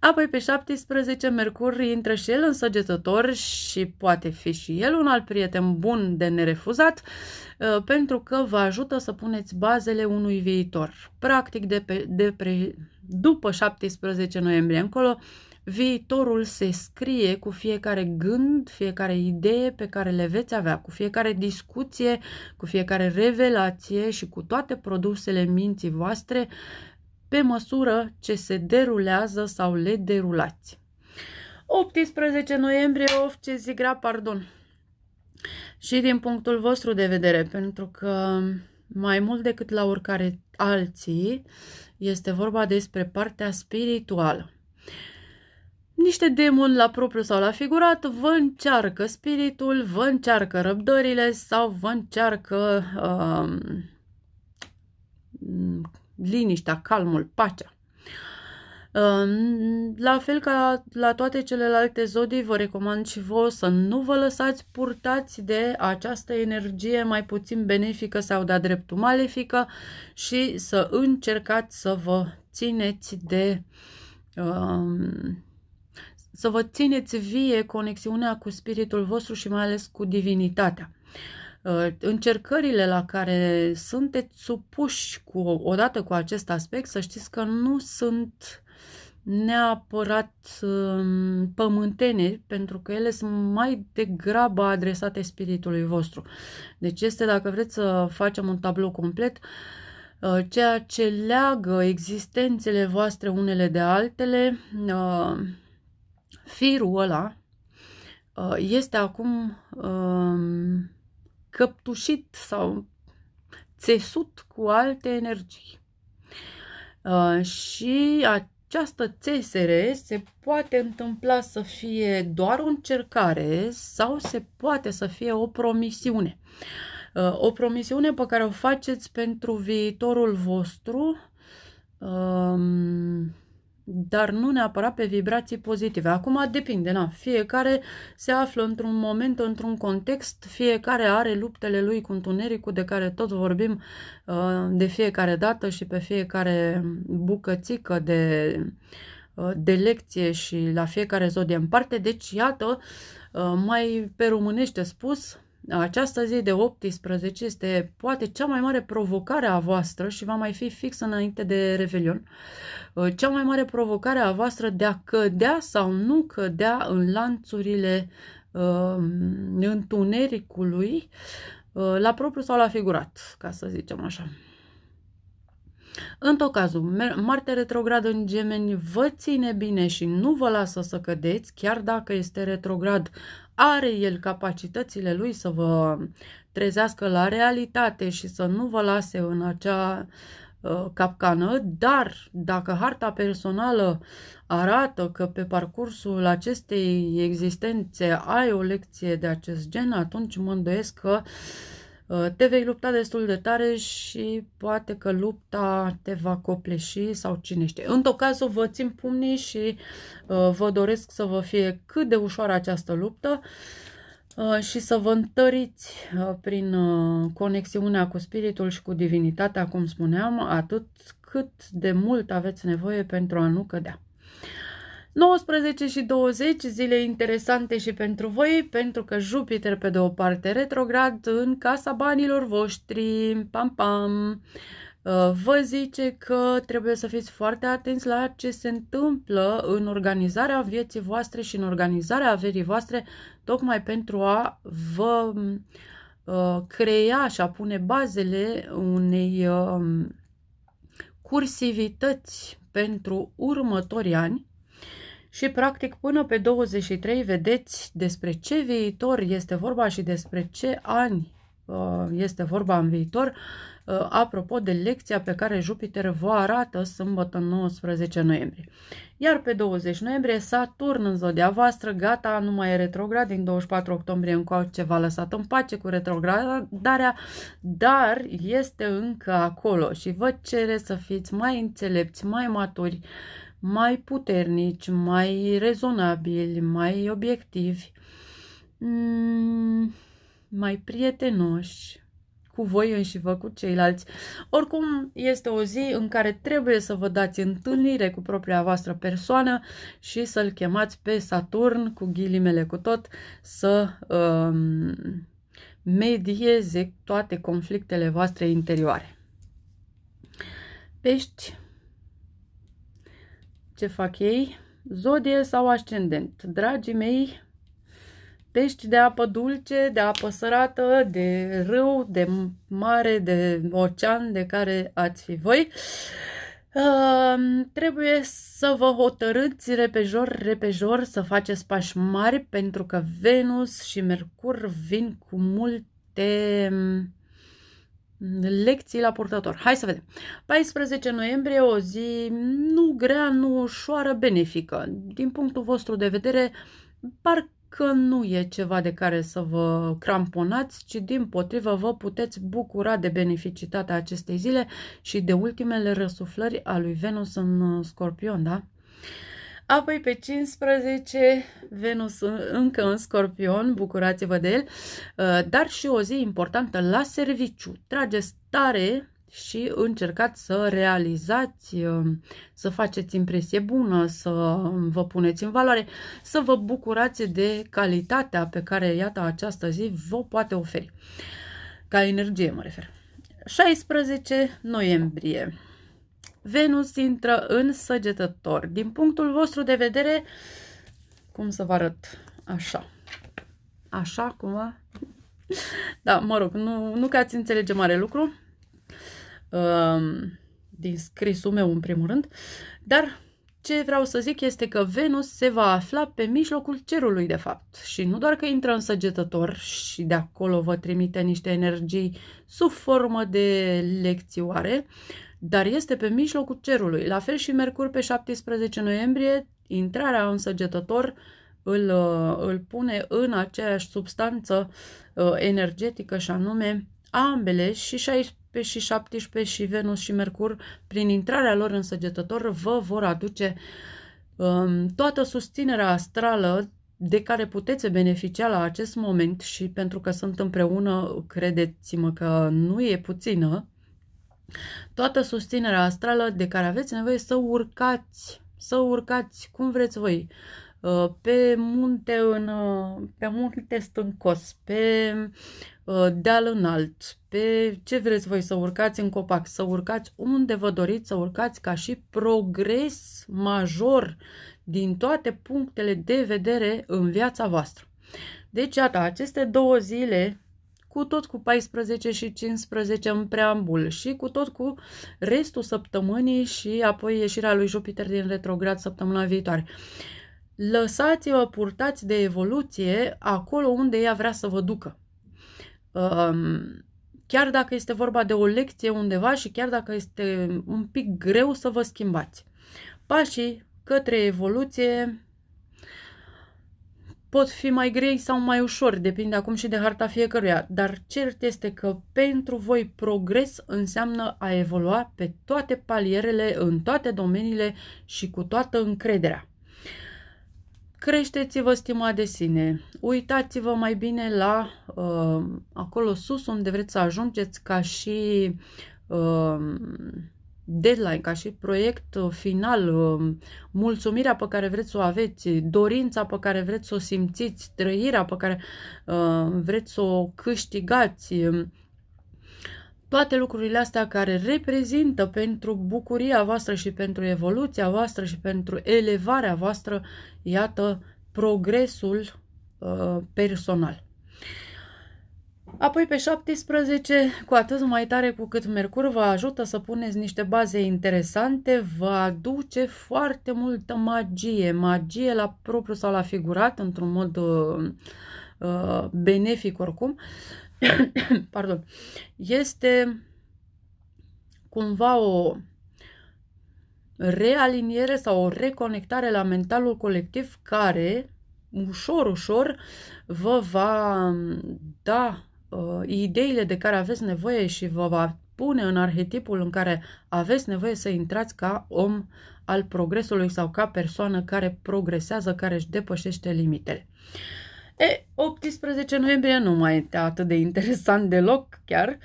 Apoi pe 17 Mercur intră și el în săgetător și poate fi și el un alt prieten bun de nerefuzat. Uh, Ă, pentru că vă ajută să puneți bazele unui viitor. Practic, de pe, de pre, după 17 noiembrie încolo, viitorul se scrie cu fiecare gând, fiecare idee pe care le veți avea, cu fiecare discuție, cu fiecare revelație și cu toate produsele minții voastre pe măsură ce se derulează sau le derulați. 18 noiembrie, of ce grea, pardon, și din punctul vostru de vedere, pentru că mai mult decât la oricare alții, este vorba despre partea spirituală. Niște demoni, la propriu sau la figurat, vă încearcă spiritul, vă încearcă răbdările sau vă încearcă um, liniștea, calmul, pacea. Ehm, la fel ca la toate celelalte zodii, vă recomand și vouă să nu vă lăsați purtați de această energie mai puțin benefică sau de-a dreptul malefică și să încercați să vă țineți de... Um, să vă țineți vie conexiunea cu spiritul vostru și mai ales cu divinitatea ehm, încercările la care sunteți supuși cu, odată cu acest aspect, să știți că nu sunt neapărat um, pământene, pentru că ele sunt mai degrabă adresate spiritului vostru. Deci este, dacă vreți să facem un tablou complet, uh, ceea ce leagă existențele voastre unele de altele, uh, firul ăla uh, este acum um, căptușit sau țesut cu alte energii. Și această țesere se poate întâmpla să fie doar o încercare sau se poate să fie o promisiune. Uh, o promisiune pe care o faceți pentru viitorul vostru. Um, dar nu neapărat pe vibrații pozitive. Acum depinde, na, fiecare se află într-un moment, într-un context, fiecare are luptele lui cu întunericul de care tot vorbim uh, de fiecare dată și pe fiecare bucățică de, uh, de lecție și la fiecare zodie în parte. Deci, iată, uh, mai pe românește spus, această zi de 18 este poate cea mai mare provocare a voastră și va mai fi fix înainte de Revelion, uh, cea mai mare provocare a voastră de a cădea sau nu cădea în lanțurile uh, întunericului, uh, la propriu sau la figurat, ca să zicem așa. În tot cazul, Marte retrograd în gemeni vă ține bine și nu vă lasă să cădeți, chiar dacă este retrograd, are el capacitățile lui să vă trezească la realitate și să nu vă lase în acea uh, capcană, dar dacă harta personală arată că pe parcursul acestei existențe ai o lecție de acest gen, atunci mă îndoiesc că uh, Uh, te vei lupta destul de tare și poate că lupta te va copleși sau cine știe. În tot cazul vă țin pumnii și uh, vă doresc să vă fie cât de ușoară această luptă uh, și să vă întăriți prin conexiunea cu spiritul și cu divinitatea, cum spuneam, atât cât de mult aveți nevoie pentru a nu cădea. 19 și 20 zile interesante și pentru voi, pentru că Jupiter pe de o parte retrograd în casa banilor voștri, pam pam, uh, vă zice că trebuie să fiți foarte atenți la ce se întâmplă în organizarea vieții voastre și în organizarea averii voastre, tocmai pentru a vă uh, crea și a pune bazele unei um, cursivități pentru următorii ani și practic până pe 23 vedeți despre ce viitor este vorba și despre ce ani uh, este vorba în viitor, uh, apropo de lecția pe care Jupiter vă arată sâmbătă 19 noiembrie. Iar pe 20 noiembrie Saturn în zodia voastră, gata, nu mai e retrograd, din 24 octombrie încoace v-a lăsat în pace cu retrogradarea, dar este încă acolo și vă cere să fiți mai înțelepți, mai maturi, uh, mai puternici, mai rezonabili, mai obiectivi, mm, mai prietenoși cu voi și vă, cu ceilalți. Oricum, este o zi în care trebuie să vă dați întâlnire cu propria voastră persoană și să-l chemați pe Saturn, cu ghilimele cu tot, să um, medieze toate conflictele voastre interioare. Pești, ce fac ei, zodie sau ascendent. Dragii mei, pești de apă dulce, de apă sărată, de râu, de mare, de ocean, de care ați fi voi, Uh, trebuie să vă hotărâți repejor, repejor să faceți pași mari pentru că Venus și Mercur vin cu multe Lecții la purtător. Hai să vedem. 14 noiembrie, o zi nu grea, nu ușoară, benefică. Din punctul vostru de vedere, parcă nu e ceva de care să vă cramponați, ci din potrivă vă puteți bucura de beneficitatea acestei zile și de ultimele răsuflări a lui Venus în Scorpion, da? Apoi pe 15, Venus încă în scorpion, bucurați-vă de el, uh, dar și o zi importantă la serviciu. Trageți tare și încercați să realizați, uh, să faceți impresie bună, să vă puneți în valoare, să vă bucurați de calitatea pe care, iată, această zi vă poate oferi. Ca energie mă refer. 16 noiembrie. Venus intră în săgetător. Din punctul vostru de vedere, cum să vă arăt? Așa. Așa, cumva. Da, mă rog, nu, nu că ați înțelege mare lucru ehm, din scrisul meu în primul rând, dar ce vreau să zic este că Venus se va afla pe mijlocul cerului de fapt și nu doar că intră în săgetător și de acolo vă trimite niște energii sub formă de lecțioare, dar este pe mijlocul cerului. La fel și Mercur pe 17 noiembrie, intrarea în săgetător îl, uh, îl pune în aceeași substanță uh, energetică și anume ambele și 16 și 17 și Venus și Mercur prin intrarea lor în săgetător vă vor aduce um, toată susținerea astrală de care puteți beneficia la acest moment și pentru că sunt împreună, credeți-mă că nu e puțină, Toată susținerea astrală de care aveți nevoie să urcați, să urcați cum vreți voi, uh, pe munte, în, uh, pe munte stâncos, pe uh, deal înalt, pe ce vreți voi să urcați în copac, să urcați unde vă doriți, să urcați ca și progres major din toate punctele de vedere în viața voastră. Deci, iată, aceste două zile cu tot cu 14 și 15 în preambul și cu tot cu restul săptămânii și apoi ieșirea lui Jupiter din retrograd săptămâna viitoare. Lăsați-vă purtați de evoluție acolo unde ea vrea să vă ducă. Um, chiar dacă este vorba de o lecție undeva și chiar dacă este un pic greu să vă schimbați. Pașii către evoluție pot fi mai grei sau mai ușori, depinde acum și de harta fiecăruia, dar cert este că pentru voi progres înseamnă a evolua pe toate palierele, în toate domeniile și cu toată încrederea. Creșteți-vă stima de sine, uitați-vă mai bine la uh, acolo sus unde vreți să ajungeți ca și uh, deadline, ca și proiect uh, final, um, mulțumirea pe care vreți să o aveți, dorința pe care vreți să o simțiți, trăirea pe care uh, vreți să o câștigați, um, toate lucrurile astea care reprezintă pentru bucuria voastră și pentru evoluția voastră și pentru elevarea voastră, iată, progresul uh, personal. Apoi pe 17, cu atât mai tare cu cât Mercur vă ajută să puneți niște baze interesante, vă aduce foarte multă magie, magie la propriu sau la figurat, într-un mod uh, uh benefic oricum. Pardon. Este cumva o realiniere sau o reconectare la mentalul colectiv care ușor, ușor vă va um, da uh, ideile de care aveți nevoie și vă va pune în arhetipul în care aveți nevoie să intrați ca om al progresului sau ca persoană care progresează, care își depășește limitele. E, 18 noiembrie nu mai este atât de interesant deloc chiar.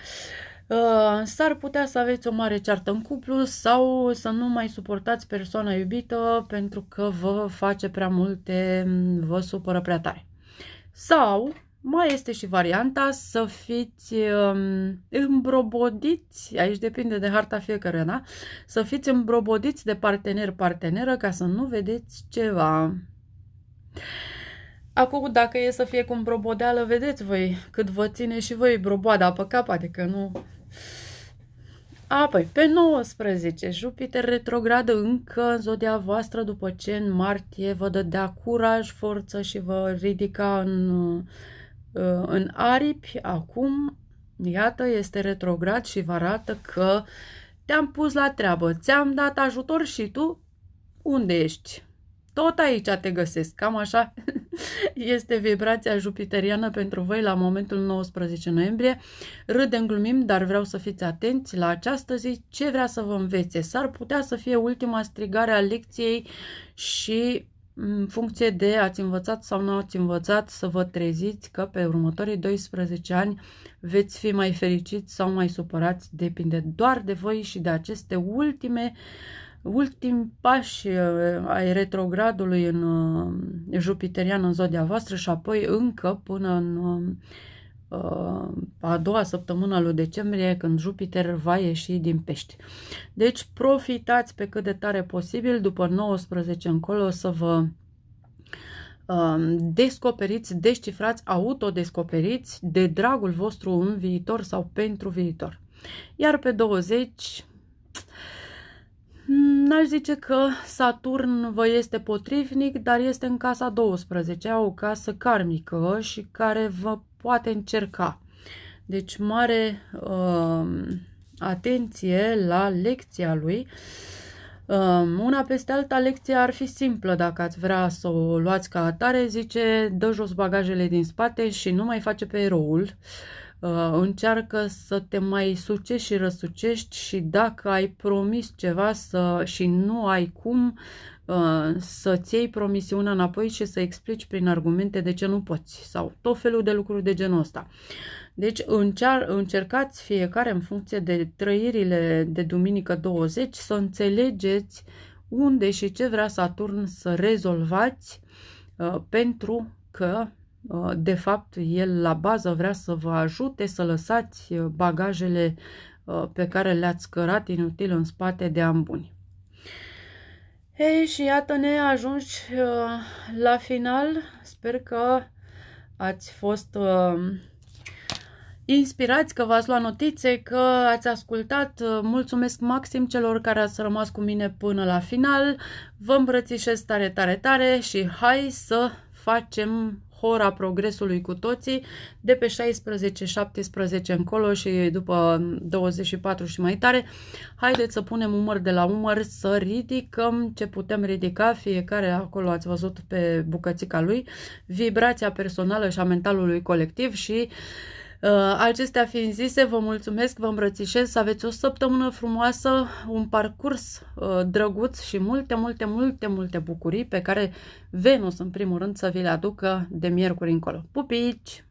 Uh, s-ar putea să aveți o mare ceartă în cuplu sau să nu mai suportați persoana iubită pentru că vă face prea multe, vă supără prea tare. Sau mai este și varianta să fiți um, îmbrobodiți, aici depinde de harta fiecăruia, da? Să fiți îmbrobodiți de partener-parteneră ca să nu vedeți ceva. Acum, dacă e să fie cu îmbrobodeală, vedeți voi cât vă ține și voi broboada pe cap, adică nu... Apoi, pe 19, Jupiter retrogradă încă în zodia voastră după ce în martie vă dădea curaj, forță și vă ridica în Ă, în aripi, acum, iată, este retrograd și vă arată că te-am pus la treabă, ți-am dat ajutor și tu unde ești? Tot aici te găsesc, cam așa este vibrația jupiteriană pentru voi la momentul 19 noiembrie. Râdem, glumim, dar vreau să fiți atenți la această zi, ce vrea să vă învețe. S-ar putea să fie ultima strigare a lecției și în funcție de ați învățat sau nu ați învățat să vă treziți că pe următorii 12 ani veți fi mai fericiți sau mai supărați, depinde doar de voi și de aceste ultime ultim pași uh, ai retrogradului în uh, jupiterian în zodia voastră și apoi încă până în uh, Uh, a doua săptămână lui decembrie când Jupiter va ieși din pești. Deci profitați pe cât de tare posibil după 19 încolo să vă um, descoperiți, descifrați, autodescoperiți de dragul vostru în viitor sau pentru viitor. Iar pe 20 hmm, N-aș zice că Saturn vă este potrivnic, dar este în casa 12, o casă karmică și care vă poate încerca. Deci mare uh, atenție la lecția lui. Uh, una peste alta, lecția ar fi simplă dacă ați vrea să o luați ca atare. Zice, dă jos bagajele din spate și nu mai face pe eroul. Uh, încearcă să te mai sucești și răsucești și dacă ai promis ceva să, și nu ai cum, Uh, să-ți iei promisiunea înapoi și să explici prin argumente de ce nu poți sau tot felul de lucruri de genul ăsta. Deci încear, încercați fiecare în funcție de trăirile de duminică 20 să înțelegeți unde și ce vrea Saturn să rezolvați uh, pentru că uh, de fapt el la bază vrea să vă ajute să lăsați bagajele pe care le-ați cărat inutil în spate de ambuni. Ei, și iată ne ajungi uh, la final. Sper că ați fost uh, inspirați, că v-ați luat notițe, că ați ascultat. Uh, mulțumesc maxim celor care ați rămas cu mine până la final. Vă îmbrățișez tare, tare, tare și hai să facem hora progresului cu toții de pe 16-17 încolo și după 24 și mai tare. Haideți să punem umăr de la umăr, să ridicăm ce putem ridica, fiecare acolo ați văzut pe bucățica lui, vibrația personală și a mentalului colectiv și uh, Uh, acestea fiind zise, vă mulțumesc, vă îmbrățișez, să aveți o săptămână frumoasă, un parcurs uh, drăguț și multe, multe, multe, multe bucurii pe care Venus, în primul rând, să vi le aducă de miercuri încolo. Pupici!